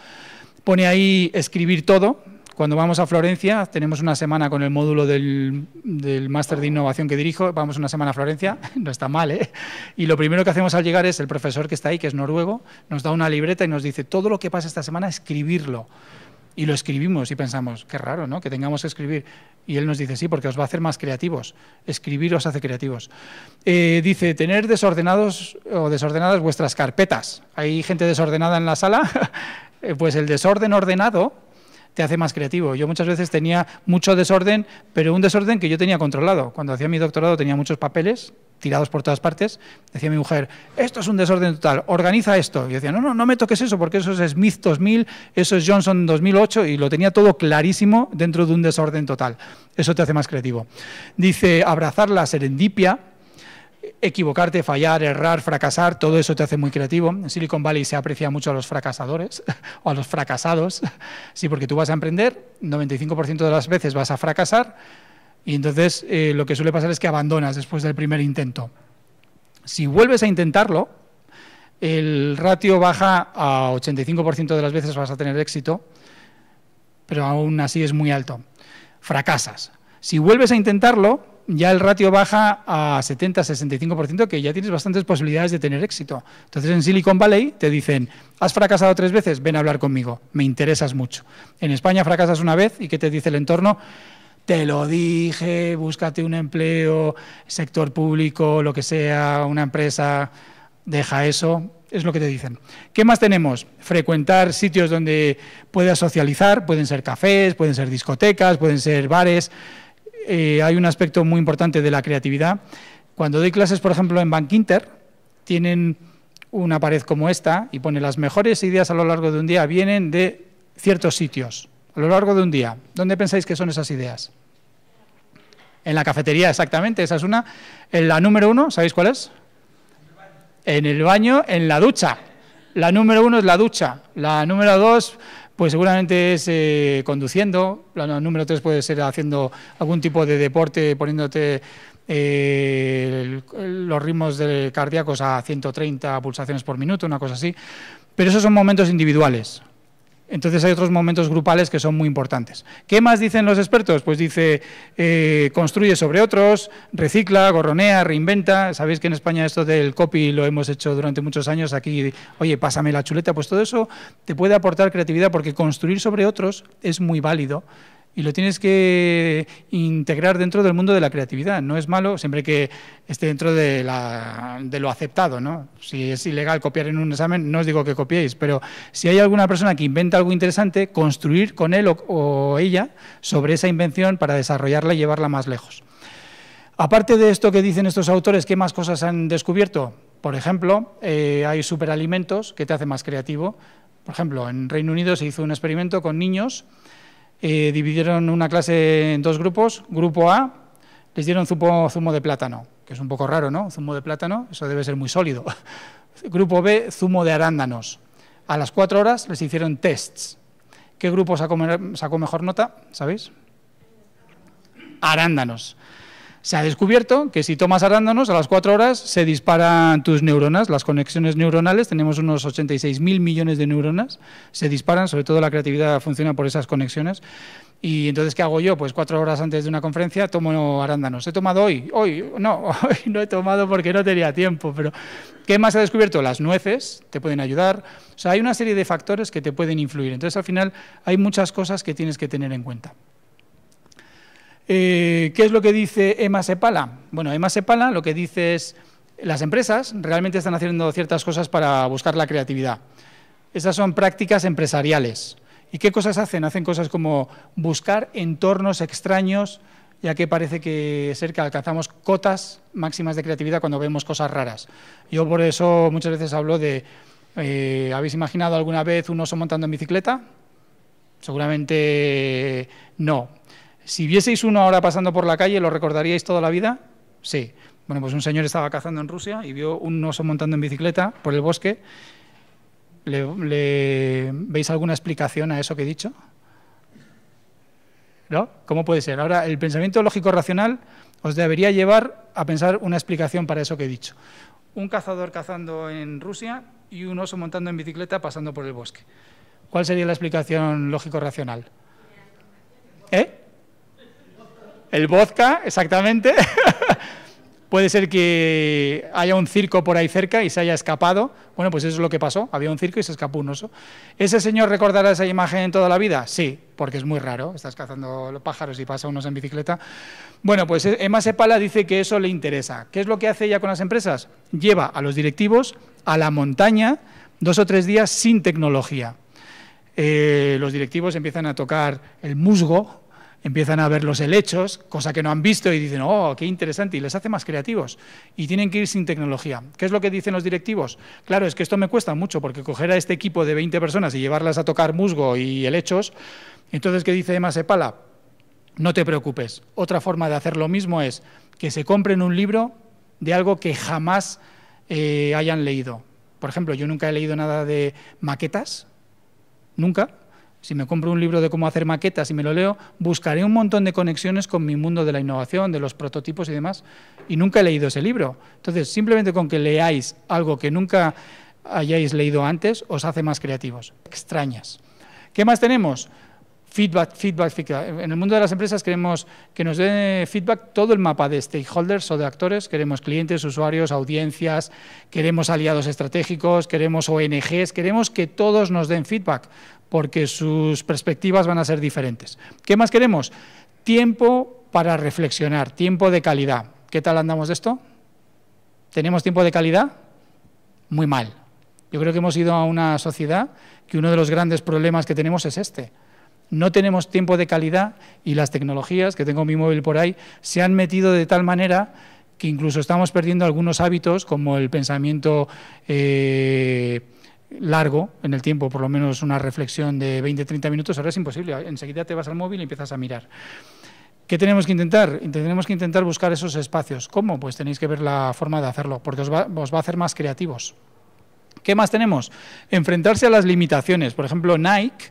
Pone ahí escribir todo, cuando vamos a Florencia, tenemos una semana con el módulo del, del máster de innovación que dirijo, vamos una semana a Florencia, no está mal, ¿eh? Y lo primero que hacemos al llegar es el profesor que está ahí, que es noruego, nos da una libreta y nos dice, todo lo que pasa esta semana, escribirlo. Y lo escribimos y pensamos, qué raro, ¿no? Que tengamos que escribir. Y él nos dice, sí, porque os va a hacer más creativos. Escribir os hace creativos. Eh, dice, tener desordenados o desordenadas vuestras carpetas. Hay gente desordenada en la sala. Eh, pues el desorden ordenado te hace más creativo. Yo muchas veces tenía mucho desorden, pero un desorden que yo tenía controlado. Cuando hacía mi doctorado tenía muchos papeles tirados por todas partes. Decía mi mujer, esto es un desorden total, organiza esto. Y yo decía, no, no, no me toques eso, porque eso es Smith 2000, eso es Johnson 2008, y lo tenía todo clarísimo dentro de un desorden total. Eso te hace más creativo. Dice, abrazar la serendipia equivocarte, fallar, errar, fracasar, todo eso te hace muy creativo. En Silicon Valley se aprecia mucho a los fracasadores o a los fracasados, sí, porque tú vas a emprender, 95% de las veces vas a fracasar y entonces eh, lo que suele pasar es que abandonas después del primer intento. Si vuelves a intentarlo, el ratio baja a 85% de las veces vas a tener éxito, pero aún así es muy alto. Fracasas. Si vuelves a intentarlo, ya el ratio baja a 70-65%, que ya tienes bastantes posibilidades de tener éxito. Entonces en Silicon Valley te dicen, has fracasado tres veces, ven a hablar conmigo, me interesas mucho. En España fracasas una vez y ¿qué te dice el entorno? Te lo dije, búscate un empleo, sector público, lo que sea, una empresa, deja eso, es lo que te dicen. ¿Qué más tenemos? Frecuentar sitios donde puedas socializar, pueden ser cafés, pueden ser discotecas, pueden ser bares. Eh, hay un aspecto muy importante de la creatividad. Cuando doy clases, por ejemplo, en Inter, tienen una pared como esta y pone las mejores ideas a lo largo de un día vienen de ciertos sitios, a lo largo de un día. ¿Dónde pensáis que son esas ideas? En la cafetería, exactamente, esa es una. En la número uno, ¿sabéis cuál es? En el baño, en la ducha. La número uno es la ducha. La número dos, pues seguramente es eh, conduciendo, plano número tres puede ser haciendo algún tipo de deporte, poniéndote eh, los ritmos de cardíacos a 130 pulsaciones por minuto, una cosa así. Pero esos son momentos individuales. Entonces hay otros momentos grupales que son muy importantes. ¿Qué más dicen los expertos? Pues dice, eh, construye sobre otros, recicla, gorronea, reinventa. Sabéis que en España esto del copy lo hemos hecho durante muchos años. Aquí, oye, pásame la chuleta. Pues todo eso te puede aportar creatividad porque construir sobre otros es muy válido y lo tienes que integrar dentro del mundo de la creatividad. No es malo siempre que esté dentro de, lo aceptado. ¿no? Si es ilegal copiar en un examen, no os digo que copiéis, pero si hay alguna persona que inventa algo interesante, construir con él o, ella sobre esa invención para desarrollarla y llevarla más lejos. Aparte de esto que dicen estos autores, ¿qué más cosas han descubierto? Por ejemplo, eh, hay superalimentos que te hacen más creativo. Por ejemplo, en Reino Unido se hizo un experimento con niños eh, dividieron una clase en dos grupos. Grupo A les dieron zumo, de plátano, que es un poco raro, ¿no? Zumo de plátano, eso debe ser muy sólido. Grupo B, zumo de arándanos. A las cuatro horas les hicieron tests. ¿Qué grupo sacó mejor nota? ¿Sabéis? Arándanos. Se ha descubierto que si tomas arándanos a las cuatro horas se disparan tus neuronas, las conexiones neuronales, tenemos unos 86.000 millones de neuronas, se disparan, sobre todo la creatividad funciona por esas conexiones. Y entonces, ¿qué hago yo? Pues cuatro horas antes de una conferencia tomo arándanos. He tomado hoy, hoy, no, hoy no he tomado porque no tenía tiempo, pero ¿qué más se ha descubierto? Las nueces te pueden ayudar. O sea, hay una serie de factores que te pueden influir. Entonces, al final, hay muchas cosas que tienes que tener en cuenta. Eh, ¿Qué es lo que dice Emma Sepala? Bueno, Emma Sepala lo que dice es, las empresas realmente están haciendo ciertas cosas para buscar la creatividad. Esas son prácticas empresariales. ¿Y qué cosas hacen? Hacen cosas como buscar entornos extraños, ya que parece que ser que alcanzamos cotas máximas de creatividad cuando vemos cosas raras. Yo por eso muchas veces hablo de, eh, ¿habéis imaginado alguna vez un oso montando en bicicleta? Seguramente no, si vieseis uno ahora pasando por la calle, ¿lo recordaríais toda la vida? Sí. Bueno, pues un señor estaba cazando en Rusia y vio un oso montando en bicicleta por el bosque. ¿Le, veis alguna explicación a eso que he dicho? ¿No? ¿Cómo puede ser? Ahora, el pensamiento lógico-racional os debería llevar a pensar una explicación para eso que he dicho. Un cazador cazando en Rusia y un oso montando en bicicleta pasando por el bosque. ¿Cuál sería la explicación lógico-racional? ¿Eh? el vodka, exactamente. Puede ser que haya un circo por ahí cerca y se haya escapado. Bueno, pues eso es lo que pasó. Había un circo y se escapó un oso. ¿Ese señor recordará esa imagen en toda la vida? Sí, porque es muy raro. Estás cazando los pájaros y pasa unos en bicicleta. Bueno, pues Emma Sepala dice que eso le interesa. ¿Qué es lo que hace ella con las empresas? Lleva a los directivos a la montaña dos o tres días sin tecnología. Eh, los directivos empiezan a tocar el musgo, empiezan a ver los helechos, cosa que no han visto y dicen, oh, qué interesante, y les hace más creativos. Y tienen que ir sin tecnología. ¿Qué es lo que dicen los directivos? Claro, es que esto me cuesta mucho, porque coger a este equipo de 20 personas y llevarlas a tocar musgo y helechos, entonces, ¿qué dice Emma Sepala? No te preocupes. Otra forma de hacer lo mismo es que se compren un libro de algo que jamás eh, hayan leído. Por ejemplo, yo nunca he leído nada de maquetas, nunca, si me compro un libro de cómo hacer maquetas y me lo leo, buscaré un montón de conexiones con mi mundo de la innovación, de los prototipos y demás, y nunca he leído ese libro. Entonces, simplemente con que leáis algo que nunca hayáis leído antes, os hace más creativos. Extrañas. ¿Qué más tenemos? Feedback, feedback, feedback. En el mundo de las empresas queremos que nos den feedback todo el mapa de stakeholders o de actores. Queremos clientes, usuarios, audiencias, queremos aliados estratégicos, queremos ONGs, queremos que todos nos den feedback, porque sus perspectivas van a ser diferentes. ¿Qué más queremos? Tiempo para reflexionar, tiempo de calidad. ¿Qué tal andamos de esto? ¿Tenemos tiempo de calidad? Muy mal. Yo creo que hemos ido a una sociedad que uno de los grandes problemas que tenemos es este. No tenemos tiempo de calidad y las tecnologías, que tengo mi móvil por ahí, se han metido de tal manera que incluso estamos perdiendo algunos hábitos como el pensamiento eh, largo en el tiempo, por lo menos una reflexión de 20-30 minutos, ahora es imposible. Enseguida te vas al móvil y empiezas a mirar. ¿Qué tenemos que intentar? Tenemos que intentar buscar esos espacios. ¿Cómo? Pues tenéis que ver la forma de hacerlo, porque os va, os va a hacer más creativos. ¿Qué más tenemos? Enfrentarse a las limitaciones. Por ejemplo, Nike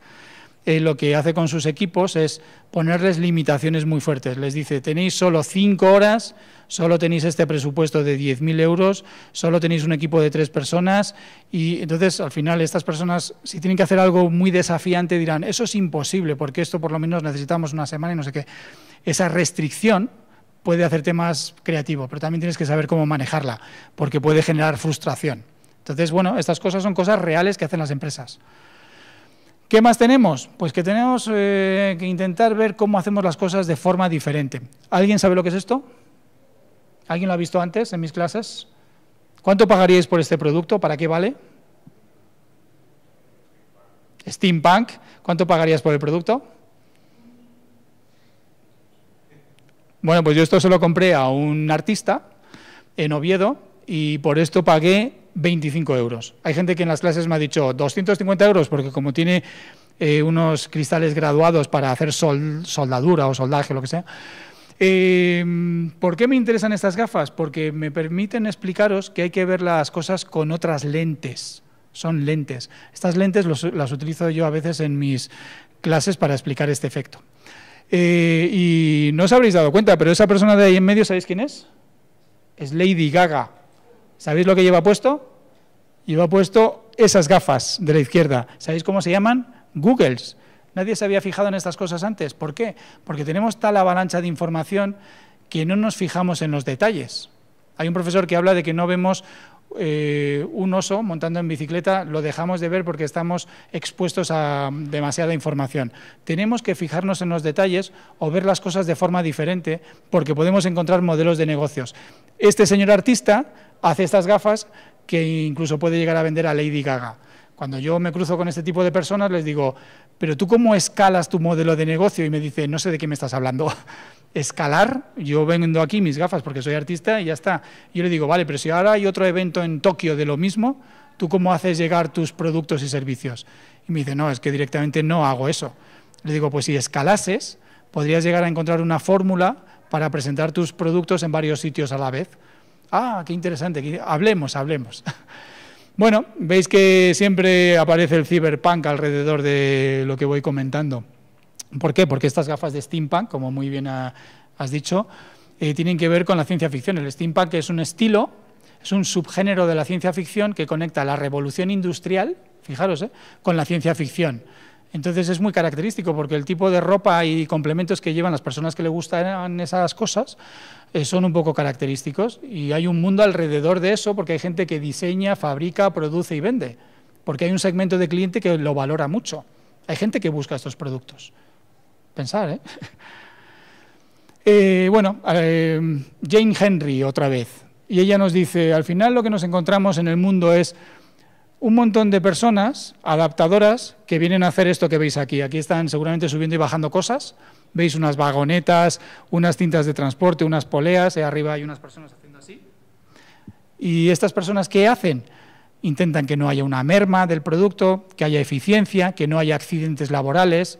eh, lo que hace con sus equipos es ponerles limitaciones muy fuertes. Les dice, tenéis solo cinco horas, solo tenéis este presupuesto de 10.000 euros, solo tenéis un equipo de tres personas y entonces al final estas personas, si tienen que hacer algo muy desafiante, dirán, eso es imposible porque esto por lo menos necesitamos una semana y no sé qué. Esa restricción puede hacerte más creativo, pero también tienes que saber cómo manejarla porque puede generar frustración. Entonces, bueno, estas cosas son cosas reales que hacen las empresas. ¿Qué más tenemos? Pues que tenemos eh, que intentar ver cómo hacemos las cosas de forma diferente. ¿Alguien sabe lo que es esto? ¿Alguien lo ha visto antes en mis clases? ¿Cuánto pagaríais por este producto? ¿Para qué vale? Steampunk. ¿Cuánto pagarías por el producto? Bueno, pues yo esto se lo compré a un artista en Oviedo y por esto pagué 25 euros. Hay gente que en las clases me ha dicho 250 euros porque como tiene eh, unos cristales graduados para hacer soldadura o soldaje, lo que sea. Eh, ¿Por qué me interesan estas gafas? Porque me permiten explicaros que hay que ver las cosas con otras lentes. Son lentes. Estas lentes las utilizo yo a veces en mis clases para explicar este efecto. Eh, y no os habréis dado cuenta, pero esa persona de ahí en medio, ¿sabéis quién es? Es Lady Gaga. ¿Sabéis lo que lleva puesto? Lleva puesto esas gafas de la izquierda. ¿Sabéis cómo se llaman? Googles. Nadie se había fijado en estas cosas antes. ¿Por qué? Porque tenemos tal avalancha de información que no nos fijamos en los detalles. Hay un profesor que habla de que no vemos eh, un oso montando en bicicleta lo dejamos de ver porque estamos expuestos a demasiada información. Tenemos que fijarnos en los detalles o ver las cosas de forma diferente porque podemos encontrar modelos de negocios. Este señor artista hace estas gafas que incluso puede llegar a vender a Lady Gaga. Cuando yo me cruzo con este tipo de personas les digo, pero tú cómo escalas tu modelo de negocio y me dice, no sé de qué me estás hablando escalar, yo vendo aquí mis gafas porque soy artista y ya está. Yo le digo, vale, pero si ahora hay otro evento en Tokio de lo mismo, ¿tú cómo haces llegar tus productos y servicios? Y me dice, no, es que directamente no hago eso. Le digo, pues si escalases, podrías llegar a encontrar una fórmula para presentar tus productos en varios sitios a la vez. Ah, qué interesante, hablemos, hablemos. bueno, veis que siempre aparece el ciberpunk alrededor de lo que voy comentando. ¿Por qué? Porque estas gafas de steampunk, como muy bien has dicho, eh, tienen que ver con la ciencia ficción. El steampunk es un estilo, es un subgénero de la ciencia ficción que conecta la revolución industrial, fijaros, eh, con la ciencia ficción. Entonces es muy característico porque el tipo de ropa y complementos que llevan las personas que le gustan esas cosas eh, son un poco característicos y hay un mundo alrededor de eso porque hay gente que diseña, fabrica, produce y vende, porque hay un segmento de cliente que lo valora mucho. Hay gente que busca estos productos pensar, ¿eh? eh bueno, eh, Jane Henry otra vez. Y ella nos dice, al final lo que nos encontramos en el mundo es un montón de personas adaptadoras que vienen a hacer esto que veis aquí. Aquí están seguramente subiendo y bajando cosas. Veis unas vagonetas, unas cintas de transporte, unas poleas. Ahí eh, arriba hay unas personas haciendo así. ¿Y estas personas qué hacen? Intentan que no haya una merma del producto, que haya eficiencia, que no haya accidentes laborales,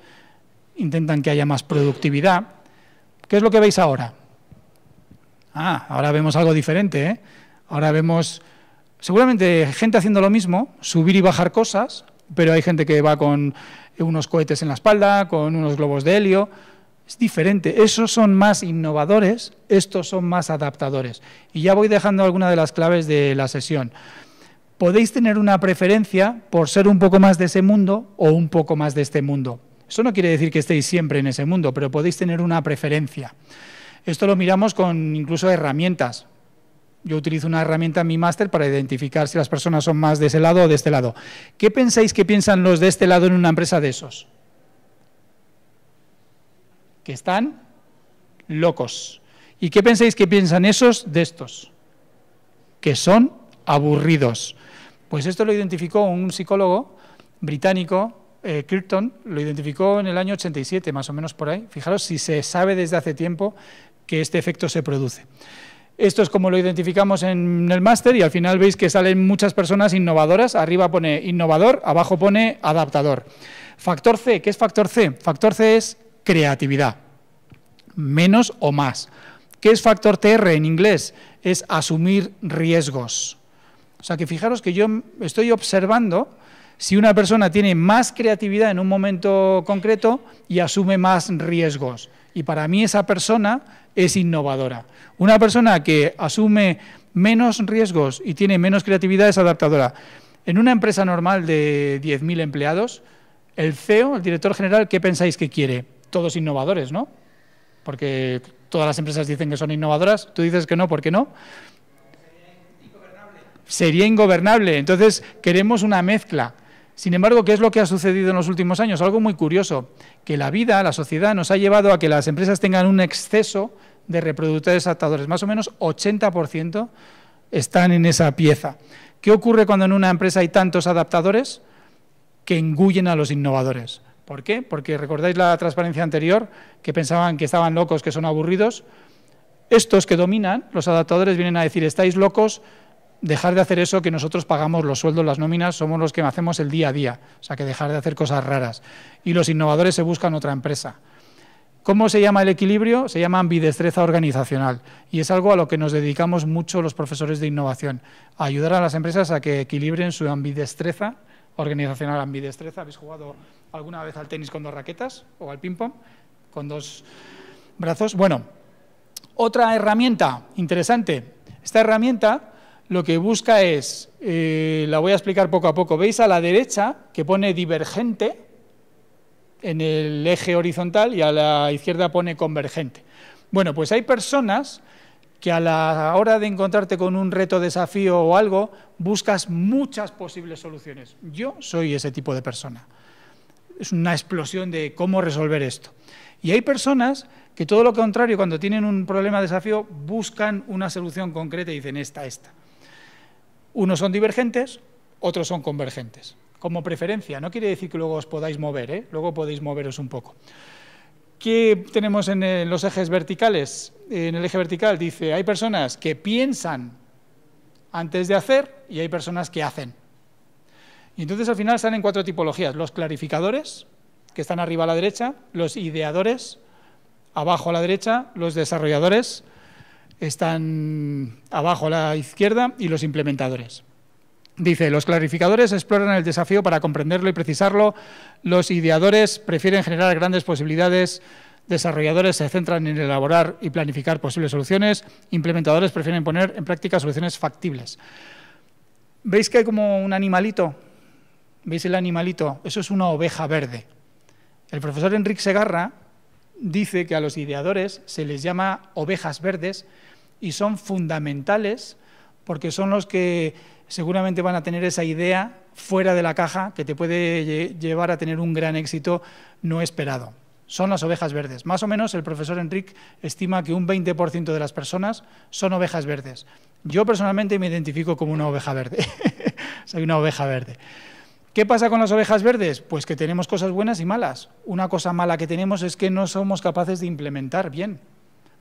intentan que haya más productividad. ¿Qué es lo que veis ahora? Ah, ahora vemos algo diferente. ¿eh? Ahora vemos seguramente gente haciendo lo mismo, subir y bajar cosas, pero hay gente que va con unos cohetes en la espalda, con unos globos de helio. Es diferente. Esos son más innovadores, estos son más adaptadores. Y ya voy dejando alguna de las claves de la sesión. Podéis tener una preferencia por ser un poco más de ese mundo o un poco más de este mundo. Eso no quiere decir que estéis siempre en ese mundo, pero podéis tener una preferencia. Esto lo miramos con incluso herramientas. Yo utilizo una herramienta en mi máster para identificar si las personas son más de ese lado o de este lado. ¿Qué pensáis que piensan los de este lado en una empresa de esos? Que están locos. ¿Y qué pensáis que piensan esos de estos? Que son aburridos. Pues esto lo identificó un psicólogo británico eh, lo identificó en el año 87, más o menos por ahí. Fijaros si se sabe desde hace tiempo que este efecto se produce. Esto es como lo identificamos en el máster y al final veis que salen muchas personas innovadoras. Arriba pone innovador, abajo pone adaptador. Factor C, ¿qué es factor C? Factor C es creatividad, menos o más. ¿Qué es factor TR en inglés? Es asumir riesgos. O sea que fijaros que yo estoy observando si una persona tiene más creatividad en un momento concreto y asume más riesgos. Y para mí esa persona es innovadora. Una persona que asume menos riesgos y tiene menos creatividad es adaptadora. En una empresa normal de 10.000 empleados, el CEO, el director general, ¿qué pensáis que quiere? Todos innovadores, ¿no? Porque todas las empresas dicen que son innovadoras, tú dices que no, ¿por qué no? Sería ingobernable. Sería ingobernable. Entonces, queremos una mezcla. Sin embargo, ¿qué es lo que ha sucedido en los últimos años? Algo muy curioso, que la vida, la sociedad, nos ha llevado a que las empresas tengan un exceso de reproductores adaptadores, más o menos 80% están en esa pieza. ¿Qué ocurre cuando en una empresa hay tantos adaptadores que engullen a los innovadores? ¿Por qué? Porque recordáis la transparencia anterior, que pensaban que estaban locos, que son aburridos. Estos que dominan, los adaptadores, vienen a decir, estáis locos, dejar de hacer eso que nosotros pagamos los sueldos, las nóminas, somos los que hacemos el día a día, o sea que dejar de hacer cosas raras. Y los innovadores se buscan otra empresa. ¿Cómo se llama el equilibrio? Se llama ambidestreza organizacional y es algo a lo que nos dedicamos mucho los profesores de innovación, ayudar a las empresas a que equilibren su ambidestreza organizacional, ambidestreza. ¿Habéis jugado alguna vez al tenis con dos raquetas o al ping-pong con dos brazos? Bueno, otra herramienta interesante. Esta herramienta lo que busca es, eh, la voy a explicar poco a poco, veis a la derecha que pone divergente en el eje horizontal y a la izquierda pone convergente. Bueno, pues hay personas que a la hora de encontrarte con un reto, desafío o algo, buscas muchas posibles soluciones. Yo soy ese tipo de persona. Es una explosión de cómo resolver esto. Y hay personas que todo lo contrario, cuando tienen un problema, desafío, buscan una solución concreta y dicen esta, esta. Unos son divergentes, otros son convergentes. Como preferencia, no quiere decir que luego os podáis mover, ¿eh? luego podéis moveros un poco. ¿Qué tenemos en los ejes verticales? En el eje vertical dice, hay personas que piensan antes de hacer y hay personas que hacen. Y entonces al final salen cuatro tipologías, los clarificadores, que están arriba a la derecha, los ideadores, abajo a la derecha, los desarrolladores están abajo a la izquierda y los implementadores. Dice, los clarificadores exploran el desafío para comprenderlo y precisarlo, los ideadores prefieren generar grandes posibilidades, desarrolladores se centran en elaborar y planificar posibles soluciones, implementadores prefieren poner en práctica soluciones factibles. ¿Veis que hay como un animalito? ¿Veis el animalito? Eso es una oveja verde. El profesor Enrique Segarra dice que a los ideadores se les llama ovejas verdes y son fundamentales porque son los que seguramente van a tener esa idea fuera de la caja que te puede llevar a tener un gran éxito no esperado. Son las ovejas verdes. Más o menos el profesor Enric estima que un 20% de las personas son ovejas verdes. Yo personalmente me identifico como una oveja verde. Soy una oveja verde. ¿Qué pasa con las ovejas verdes? Pues que tenemos cosas buenas y malas. Una cosa mala que tenemos es que no somos capaces de implementar bien.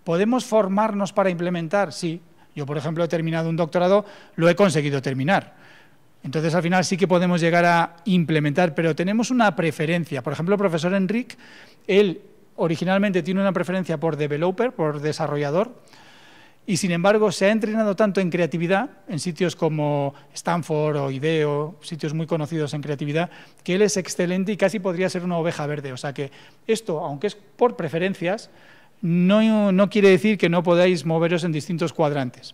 ¿Podemos formarnos para implementar? Sí. Yo, por ejemplo, he terminado un doctorado, lo he conseguido terminar. Entonces, al final sí que podemos llegar a implementar, pero tenemos una preferencia. Por ejemplo, el profesor Enric, él originalmente tiene una preferencia por developer, por desarrollador, y sin embargo se ha entrenado tanto en creatividad, en sitios como Stanford o IDEO, sitios muy conocidos en creatividad, que él es excelente y casi podría ser una oveja verde. O sea que esto, aunque es por preferencias, no, quiere decir que no podáis moveros en distintos cuadrantes.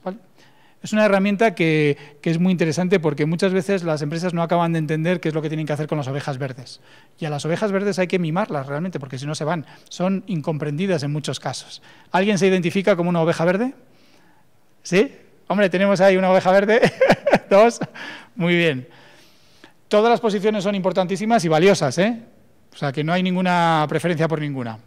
Es una herramienta que, es muy interesante porque muchas veces las empresas no acaban de entender qué es lo que tienen que hacer con las ovejas verdes. Y a las ovejas verdes hay que mimarlas realmente porque si no se van. Son incomprendidas en muchos casos. ¿Alguien se identifica como una oveja verde? ¿Sí? Hombre, tenemos ahí una oveja verde. Dos. Muy bien. Todas las posiciones son importantísimas y valiosas, ¿eh? O sea, que no hay ninguna preferencia por ninguna.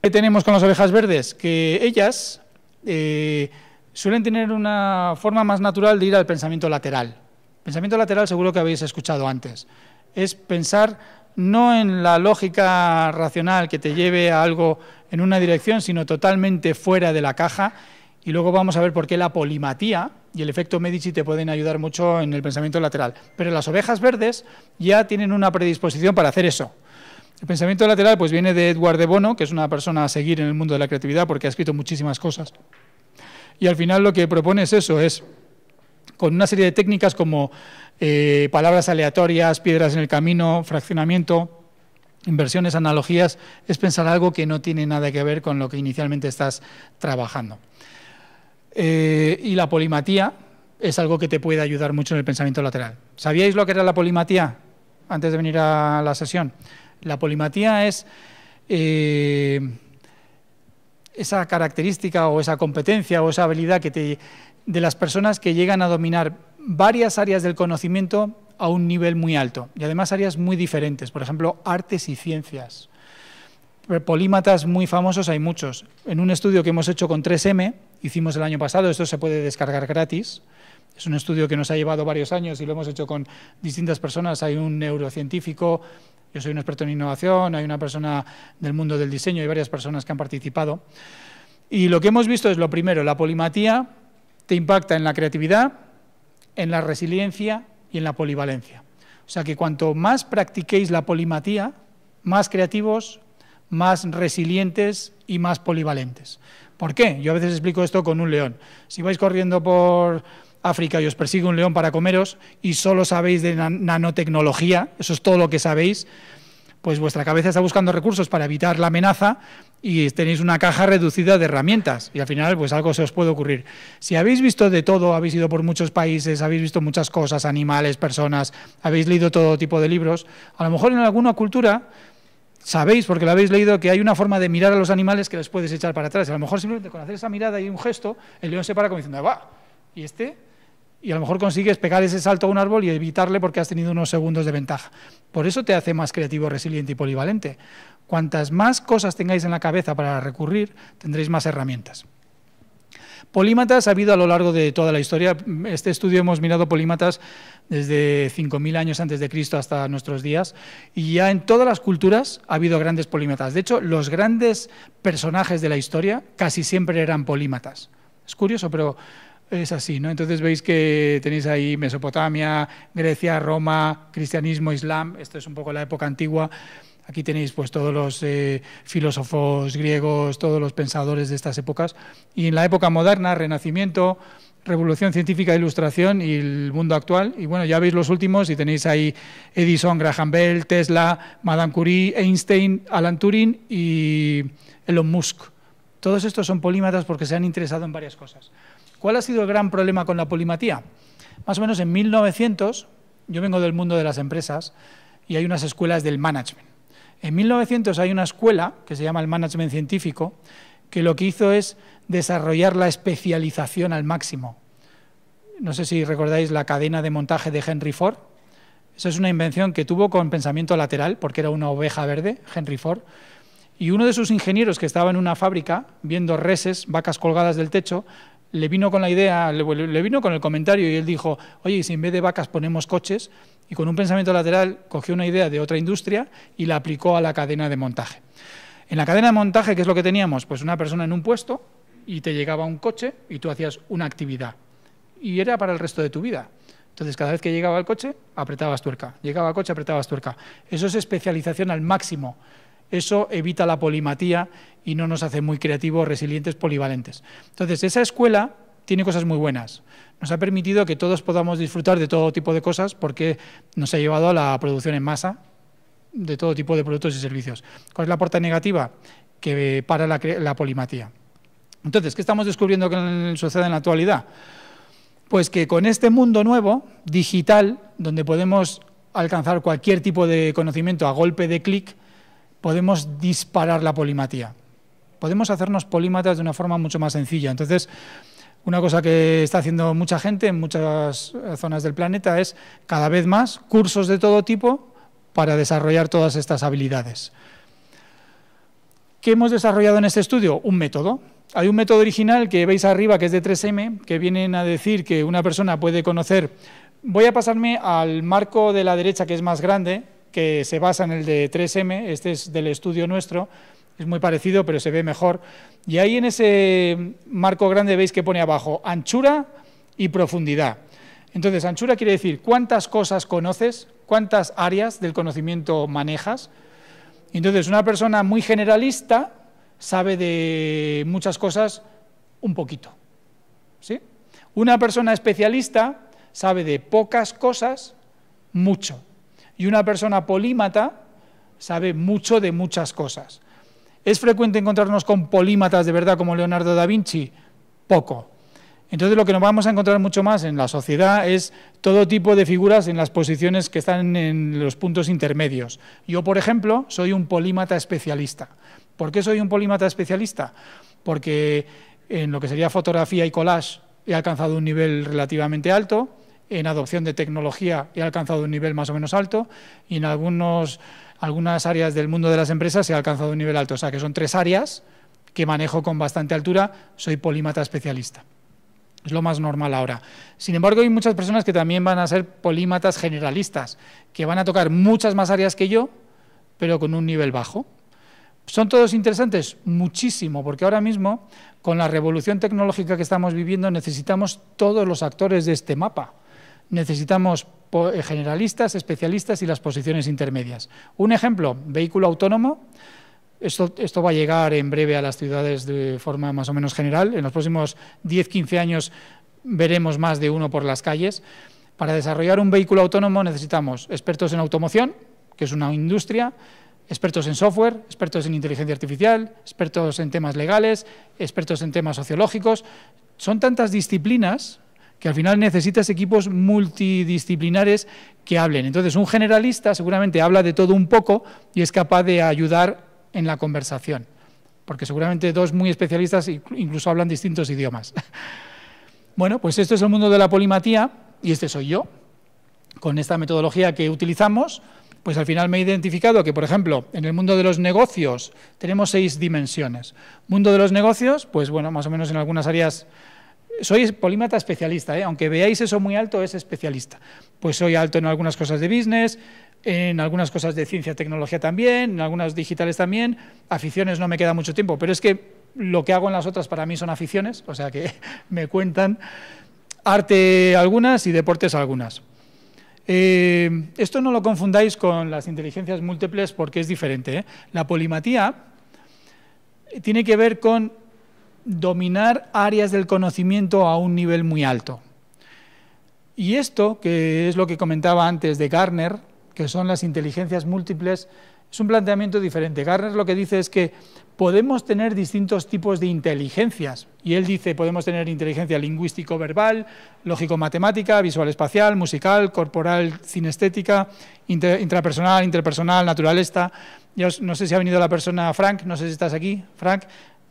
¿Qué tenemos con las ovejas verdes? Que ellas eh, suelen tener una forma más natural de ir al pensamiento lateral. Pensamiento lateral seguro que habéis escuchado antes. Es pensar no en la lógica racional que te lleve a algo en una dirección, sino totalmente fuera de la caja. Y luego vamos a ver por qué la polimatía y el efecto Medici te pueden ayudar mucho en el pensamiento lateral. Pero las ovejas verdes ya tienen una predisposición para hacer eso. El pensamiento lateral pues, viene de Edward de Bono, que es una persona a seguir en el mundo de la creatividad porque ha escrito muchísimas cosas. Y al final lo que propone es eso, es con una serie de técnicas como eh, palabras aleatorias, piedras en el camino, fraccionamiento, inversiones, analogías, es pensar algo que no tiene nada que ver con lo que inicialmente estás trabajando. Eh, y la polimatía es algo que te puede ayudar mucho en el pensamiento lateral. ¿Sabíais lo que era la polimatía antes de venir a la sesión? La polimatía es eh, esa característica o esa competencia o esa habilidad de las personas que llegan a dominar varias áreas del conocimiento a un nivel muy alto y además áreas muy diferentes, por ejemplo, artes y ciencias. Polímatas muy famosos hay muchos. En un estudio que hemos hecho con 3M, hicimos el año pasado, esto se puede descargar gratis, es un estudio que nos ha llevado varios años y lo hemos hecho con distintas personas. Hay un neurocientífico, yo soy un experto en innovación, hay una persona del mundo del diseño y varias personas que han participado. Y lo que hemos visto es lo primero, la polimatía te impacta en la creatividad, en la resiliencia y en la polivalencia. O sea que cuanto más practiquéis la polimatía, más creativos, más resilientes y más polivalentes. ¿Por qué? Yo a veces explico esto con un león. Si vais corriendo por África y os persigue un león para comeros y solo sabéis de nanotecnología, eso es todo lo que sabéis, pues vuestra cabeza está buscando recursos para evitar la amenaza y tenéis una caja reducida de herramientas y al final pues algo se os puede ocurrir. Si habéis visto de todo, habéis ido por muchos países, habéis visto muchas cosas, animales, personas, habéis leído todo tipo de libros, a lo mejor en alguna cultura sabéis, porque lo habéis leído, que hay una forma de mirar a los animales que les puedes echar para atrás. A lo mejor simplemente con hacer esa mirada y un gesto, el león se para como diciendo, ¡va! ¿Y este? y a lo mejor consigues pegar ese salto a un árbol y evitarle porque has tenido unos segundos de ventaja. Por eso te hace más creativo, resiliente y polivalente. Cuantas más cosas tengáis en la cabeza para recurrir, tendréis más herramientas. Polímatas ha habido a lo largo de toda la historia. Este estudio hemos mirado polímatas desde 5.000 años antes de Cristo hasta nuestros días. Y ya en todas las culturas ha habido grandes polímatas. De hecho, los grandes personajes de la historia casi siempre eran polímatas. Es curioso, pero es así, ¿no? Entonces veis que tenéis ahí Mesopotamia, Grecia, Roma, cristianismo, islam, esto es un poco la época antigua. Aquí tenéis pues todos los eh, filósofos griegos, todos los pensadores de estas épocas. Y en la época moderna, Renacimiento, Revolución Científica Ilustración y el mundo actual. Y bueno, ya veis los últimos y tenéis ahí Edison, Graham Bell, Tesla, Madame Curie, Einstein, Alan Turing y Elon Musk. Todos estos son polímatas porque se han interesado en varias cosas. ¿Cuál ha sido el gran problema con la polimatía? Más o menos en 1900, yo vengo del mundo de las empresas y hay unas escuelas del management. En 1900 hay una escuela que se llama el management científico que lo que hizo es desarrollar la especialización al máximo. No sé si recordáis la cadena de montaje de Henry Ford. Esa es una invención que tuvo con pensamiento lateral, porque era una oveja verde, Henry Ford. Y uno de sus ingenieros que estaba en una fábrica, viendo reses, vacas colgadas del techo, le vino con la idea, le, vino con el comentario y él dijo, oye, si en vez de vacas ponemos coches, y con un pensamiento lateral cogió una idea de otra industria y la aplicó a la cadena de montaje. En la cadena de montaje, ¿qué es lo que teníamos? Pues una persona en un puesto y te llegaba un coche y tú hacías una actividad. Y era para el resto de tu vida. Entonces, cada vez que llegaba el coche, apretabas tuerca. Llegaba el coche, apretabas tuerca. Eso es especialización al máximo. Eso evita la polimatía y no nos hace muy creativos, resilientes, polivalentes. Entonces, esa escuela tiene cosas muy buenas. Nos ha permitido que todos podamos disfrutar de todo tipo de cosas porque nos ha llevado a la producción en masa de todo tipo de productos y servicios. ¿Cuál es la puerta negativa? Que para la, la polimatía. Entonces, ¿qué estamos descubriendo que sucede en la actualidad? Pues que con este mundo nuevo, digital, donde podemos alcanzar cualquier tipo de conocimiento a golpe de clic, podemos disparar la polimatía. Podemos hacernos polímatas de una forma mucho más sencilla. Entonces, una cosa que está haciendo mucha gente en muchas eh, zonas del planeta es cada vez más cursos de todo tipo para desarrollar todas estas habilidades. ¿Qué hemos desarrollado en este estudio? Un método. Hay un método original que veis arriba, que es de 3M, que vienen a decir que una persona puede conocer... Voy a pasarme al marco de la derecha, que es más grande, que se basa en el de 3M, este es del estudio nuestro, es muy parecido pero se ve mejor. Y ahí en ese marco grande veis que pone abajo anchura y profundidad. Entonces, anchura quiere decir cuántas cosas conoces, cuántas áreas del conocimiento manejas. Entonces, una persona muy generalista sabe de muchas cosas un poquito. Una persona especialista sabe de pocas cosas mucho y una persona polímata sabe mucho de muchas cosas. ¿Es frecuente encontrarnos con polímatas de verdad como Leonardo da Vinci? Poco. Entonces lo que nos vamos a encontrar mucho más en la sociedad es todo tipo de figuras en las posiciones que están en los puntos intermedios. Yo, por ejemplo, soy un polímata especialista. ¿Por qué soy un polímata especialista? Porque en lo que sería fotografía y collage he alcanzado un nivel relativamente alto, en adopción de tecnología he alcanzado un nivel más o menos alto y en algunas áreas del mundo de las empresas ha alcanzado un nivel alto. O sea, que son tres áreas que manejo con bastante altura, soy polímata especialista. Es lo más normal ahora. Sin embargo, hay muchas personas que también van a ser polímatas generalistas, que van a tocar muchas más áreas que yo, pero con un nivel bajo. ¿Son todos interesantes? Muchísimo, porque ahora mismo, con la revolución tecnológica que estamos viviendo, necesitamos todos los actores de este mapa necesitamos eh, generalistas, especialistas y las posiciones intermedias. Un ejemplo, vehículo autónomo. Esto, va a llegar en breve a las ciudades de forma más o menos general. En los próximos 10-15 años veremos más de uno por las calles. Para desarrollar un vehículo autónomo necesitamos expertos en automoción, que es una industria, expertos en software, expertos en inteligencia artificial, expertos en temas legales, expertos en temas sociológicos. Son tantas disciplinas que al final necesitas equipos multidisciplinares que hablen. Entonces, un generalista seguramente habla de todo un poco y es capaz de ayudar en la conversación, porque seguramente dos muy especialistas incluso hablan distintos idiomas. Bueno, pues esto es el mundo de la polimatía y este soy yo. Con esta metodología que utilizamos, pues al final me he identificado que, por ejemplo, en el mundo de los negocios tenemos seis dimensiones. Mundo de los negocios, pues bueno, más o menos en algunas áreas soy polímata especialista, ¿eh? aunque veáis eso muy alto, es especialista. Pues soy alto en algunas cosas de business, en algunas cosas de ciencia, tecnología también, en algunas digitales también, aficiones no me queda mucho tiempo, pero es que lo que hago en las otras para mí son aficiones, o sea que me cuentan arte algunas y deportes algunas. Eh, esto no lo confundáis con las inteligencias múltiples porque es diferente. ¿eh? La polimatía tiene que ver con dominar áreas del conocimiento a un nivel muy alto. Y esto, que es lo que comentaba antes de Garner, que son las inteligencias múltiples, es un planteamiento diferente. Garner lo que dice es que podemos tener distintos tipos de inteligencias. Y él dice, podemos tener inteligencia lingüístico-verbal, lógico-matemática, visual-espacial, musical, corporal, cinestética, intrapersonal, interpersonal, naturalista. Yo no sé si ha venido la persona Frank, no sé si estás aquí, Frank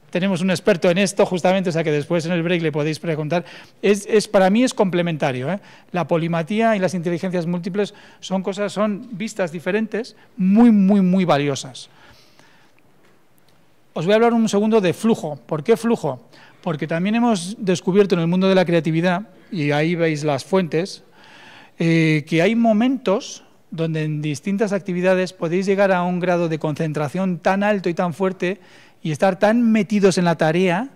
tenemos un experto en esto, justamente, o sea que después en el break le podéis preguntar. Es, para mí es complementario. ¿eh? La polimatía y las inteligencias múltiples son cosas, son vistas diferentes, muy, muy, muy valiosas. Os voy a hablar un segundo de flujo. ¿Por qué flujo? Porque también hemos descubierto en el mundo de la creatividad, y ahí veis las fuentes, eh, que hay momentos donde en distintas actividades podéis llegar a un grado de concentración tan alto y tan fuerte y estar tan metidos en la tarea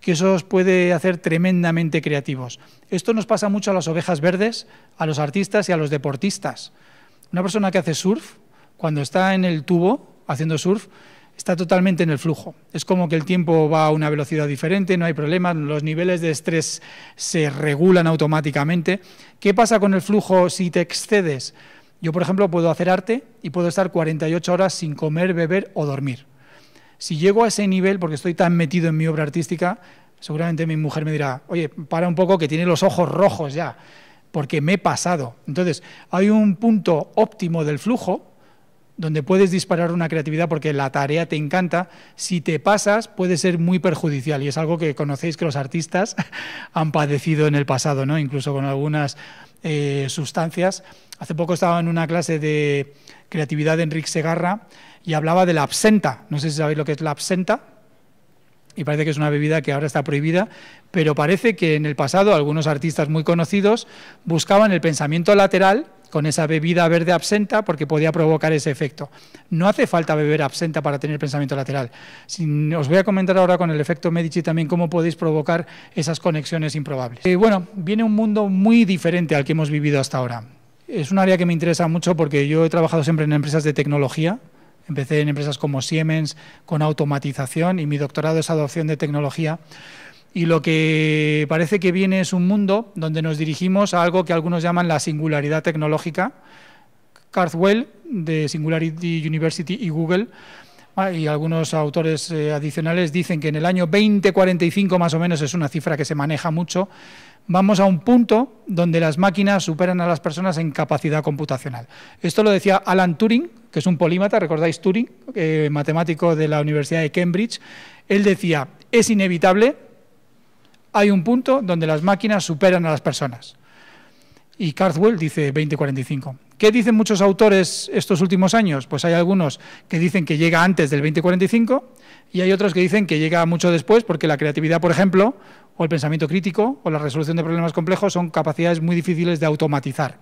que eso os puede hacer tremendamente creativos. Esto nos pasa mucho a las ovejas verdes, a los artistas y a los deportistas. Una persona que hace surf, cuando está en el tubo haciendo surf, está totalmente en el flujo. Es como que el tiempo va a una velocidad diferente, no hay problema, los niveles de estrés se regulan automáticamente. ¿Qué pasa con el flujo si te excedes? Yo, por ejemplo, puedo hacer arte y puedo estar 48 horas sin comer, beber o dormir. Si llego a ese nivel, porque estoy tan metido en mi obra artística, seguramente mi mujer me dirá, oye, para un poco que tiene los ojos rojos ya, porque me he pasado. Entonces, hay un punto óptimo del flujo donde puedes disparar una creatividad porque la tarea te encanta. Si te pasas, puede ser muy perjudicial y es algo que conocéis que los artistas han padecido en el pasado, ¿no? incluso con algunas eh, sustancias. Hace poco estaba en una clase de creatividad de Enrique Segarra y hablaba de la absenta. No sé si sabéis lo que es la absenta. Y parece que es una bebida que ahora está prohibida, pero parece que en el pasado algunos artistas muy conocidos buscaban el pensamiento lateral con esa bebida verde absenta porque podía provocar ese efecto. No hace falta beber absenta para tener pensamiento lateral. os voy a comentar ahora con el efecto Medici también cómo podéis provocar esas conexiones improbables. Y eh, bueno, viene un mundo muy diferente al que hemos vivido hasta ahora. Es un área que me interesa mucho porque yo he trabajado siempre en empresas de tecnología, Empecé en empresas como Siemens con automatización y mi doctorado es adopción de tecnología. Y lo que parece que viene es un mundo donde nos dirigimos a algo que algunos llaman la singularidad tecnológica. Carthwell de Singularity University y Google Ah, y algunos autores eh, adicionales dicen que en el año 2045 más o menos es una cifra que se maneja mucho, vamos a un punto donde las máquinas superan a las personas en capacidad computacional. Esto lo decía Alan Turing, que es un polímata, recordáis Turing, eh, matemático de la Universidad de Cambridge, él decía, es inevitable, hay un punto donde las máquinas superan a las personas. Y Carthwell dice 2045. ¿Qué dicen muchos autores estos últimos años? Pues hay algunos que dicen que llega antes del 2045 y hay otros que dicen que llega mucho después porque la creatividad, por ejemplo, o el pensamiento crítico o la resolución de problemas complejos son capacidades muy difíciles de automatizar.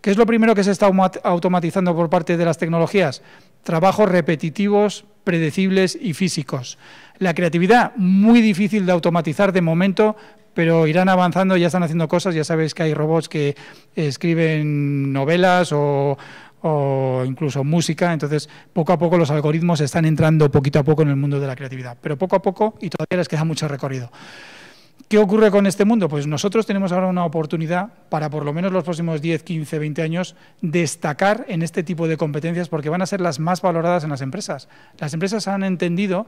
¿Qué es lo primero que se está automatizando por parte de las tecnologías? Trabajos repetitivos, predecibles y físicos. La creatividad, muy difícil de automatizar de momento, pero irán avanzando, ya están haciendo cosas, ya sabéis que hay robots que escriben novelas o, incluso música. Entonces, poco a poco los algoritmos están entrando poquito a poco en el mundo de la creatividad, pero poco a poco y todavía les queda mucho recorrido. ¿Qué ocurre con este mundo? Pues nosotros tenemos ahora una oportunidad para por lo menos los próximos 10, 15, 20 años destacar en este tipo de competencias porque van a ser las más valoradas en las empresas. Las empresas han entendido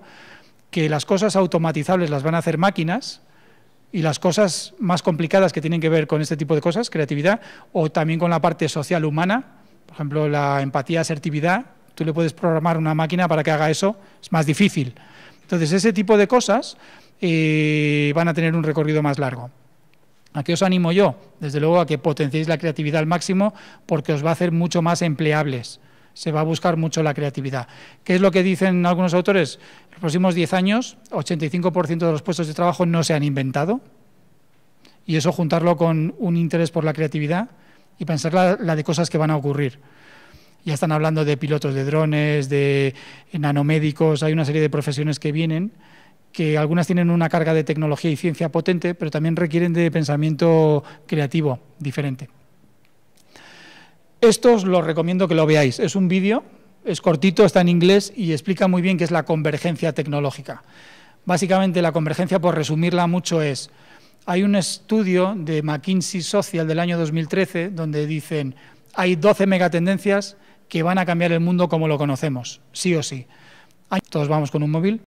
que las cosas automatizables las van a hacer máquinas, y las cosas más complicadas que tienen que ver con este tipo de cosas, creatividad, o también con la parte social humana, por ejemplo, la empatía, asertividad, tú le puedes programar una máquina para que haga eso, es más difícil. Entonces, ese tipo de cosas eh, van a tener un recorrido más largo. ¿A qué os animo yo? Desde luego a que potenciéis la creatividad al máximo porque os va a hacer mucho más empleables se va a buscar mucho la creatividad. ¿Qué es lo que dicen algunos autores? En los próximos 10 años, 85% de los puestos de trabajo no se han inventado. Y eso juntarlo con un interés por la creatividad y pensar la, la de cosas que van a ocurrir. Ya están hablando de pilotos de drones, de nanomédicos, hay una serie de profesiones que vienen que algunas tienen una carga de tecnología y ciencia potente, pero también requieren de pensamiento creativo diferente. Esto os lo recomiendo que lo veáis. Es un vídeo, es cortito, está en inglés y explica muy bien qué es la convergencia tecnológica. Básicamente la convergencia, por resumirla mucho, es, hay un estudio de McKinsey Social del año 2013 donde dicen, hay 12 megatendencias que van a cambiar el mundo como lo conocemos, sí o sí. Todos vamos con un móvil.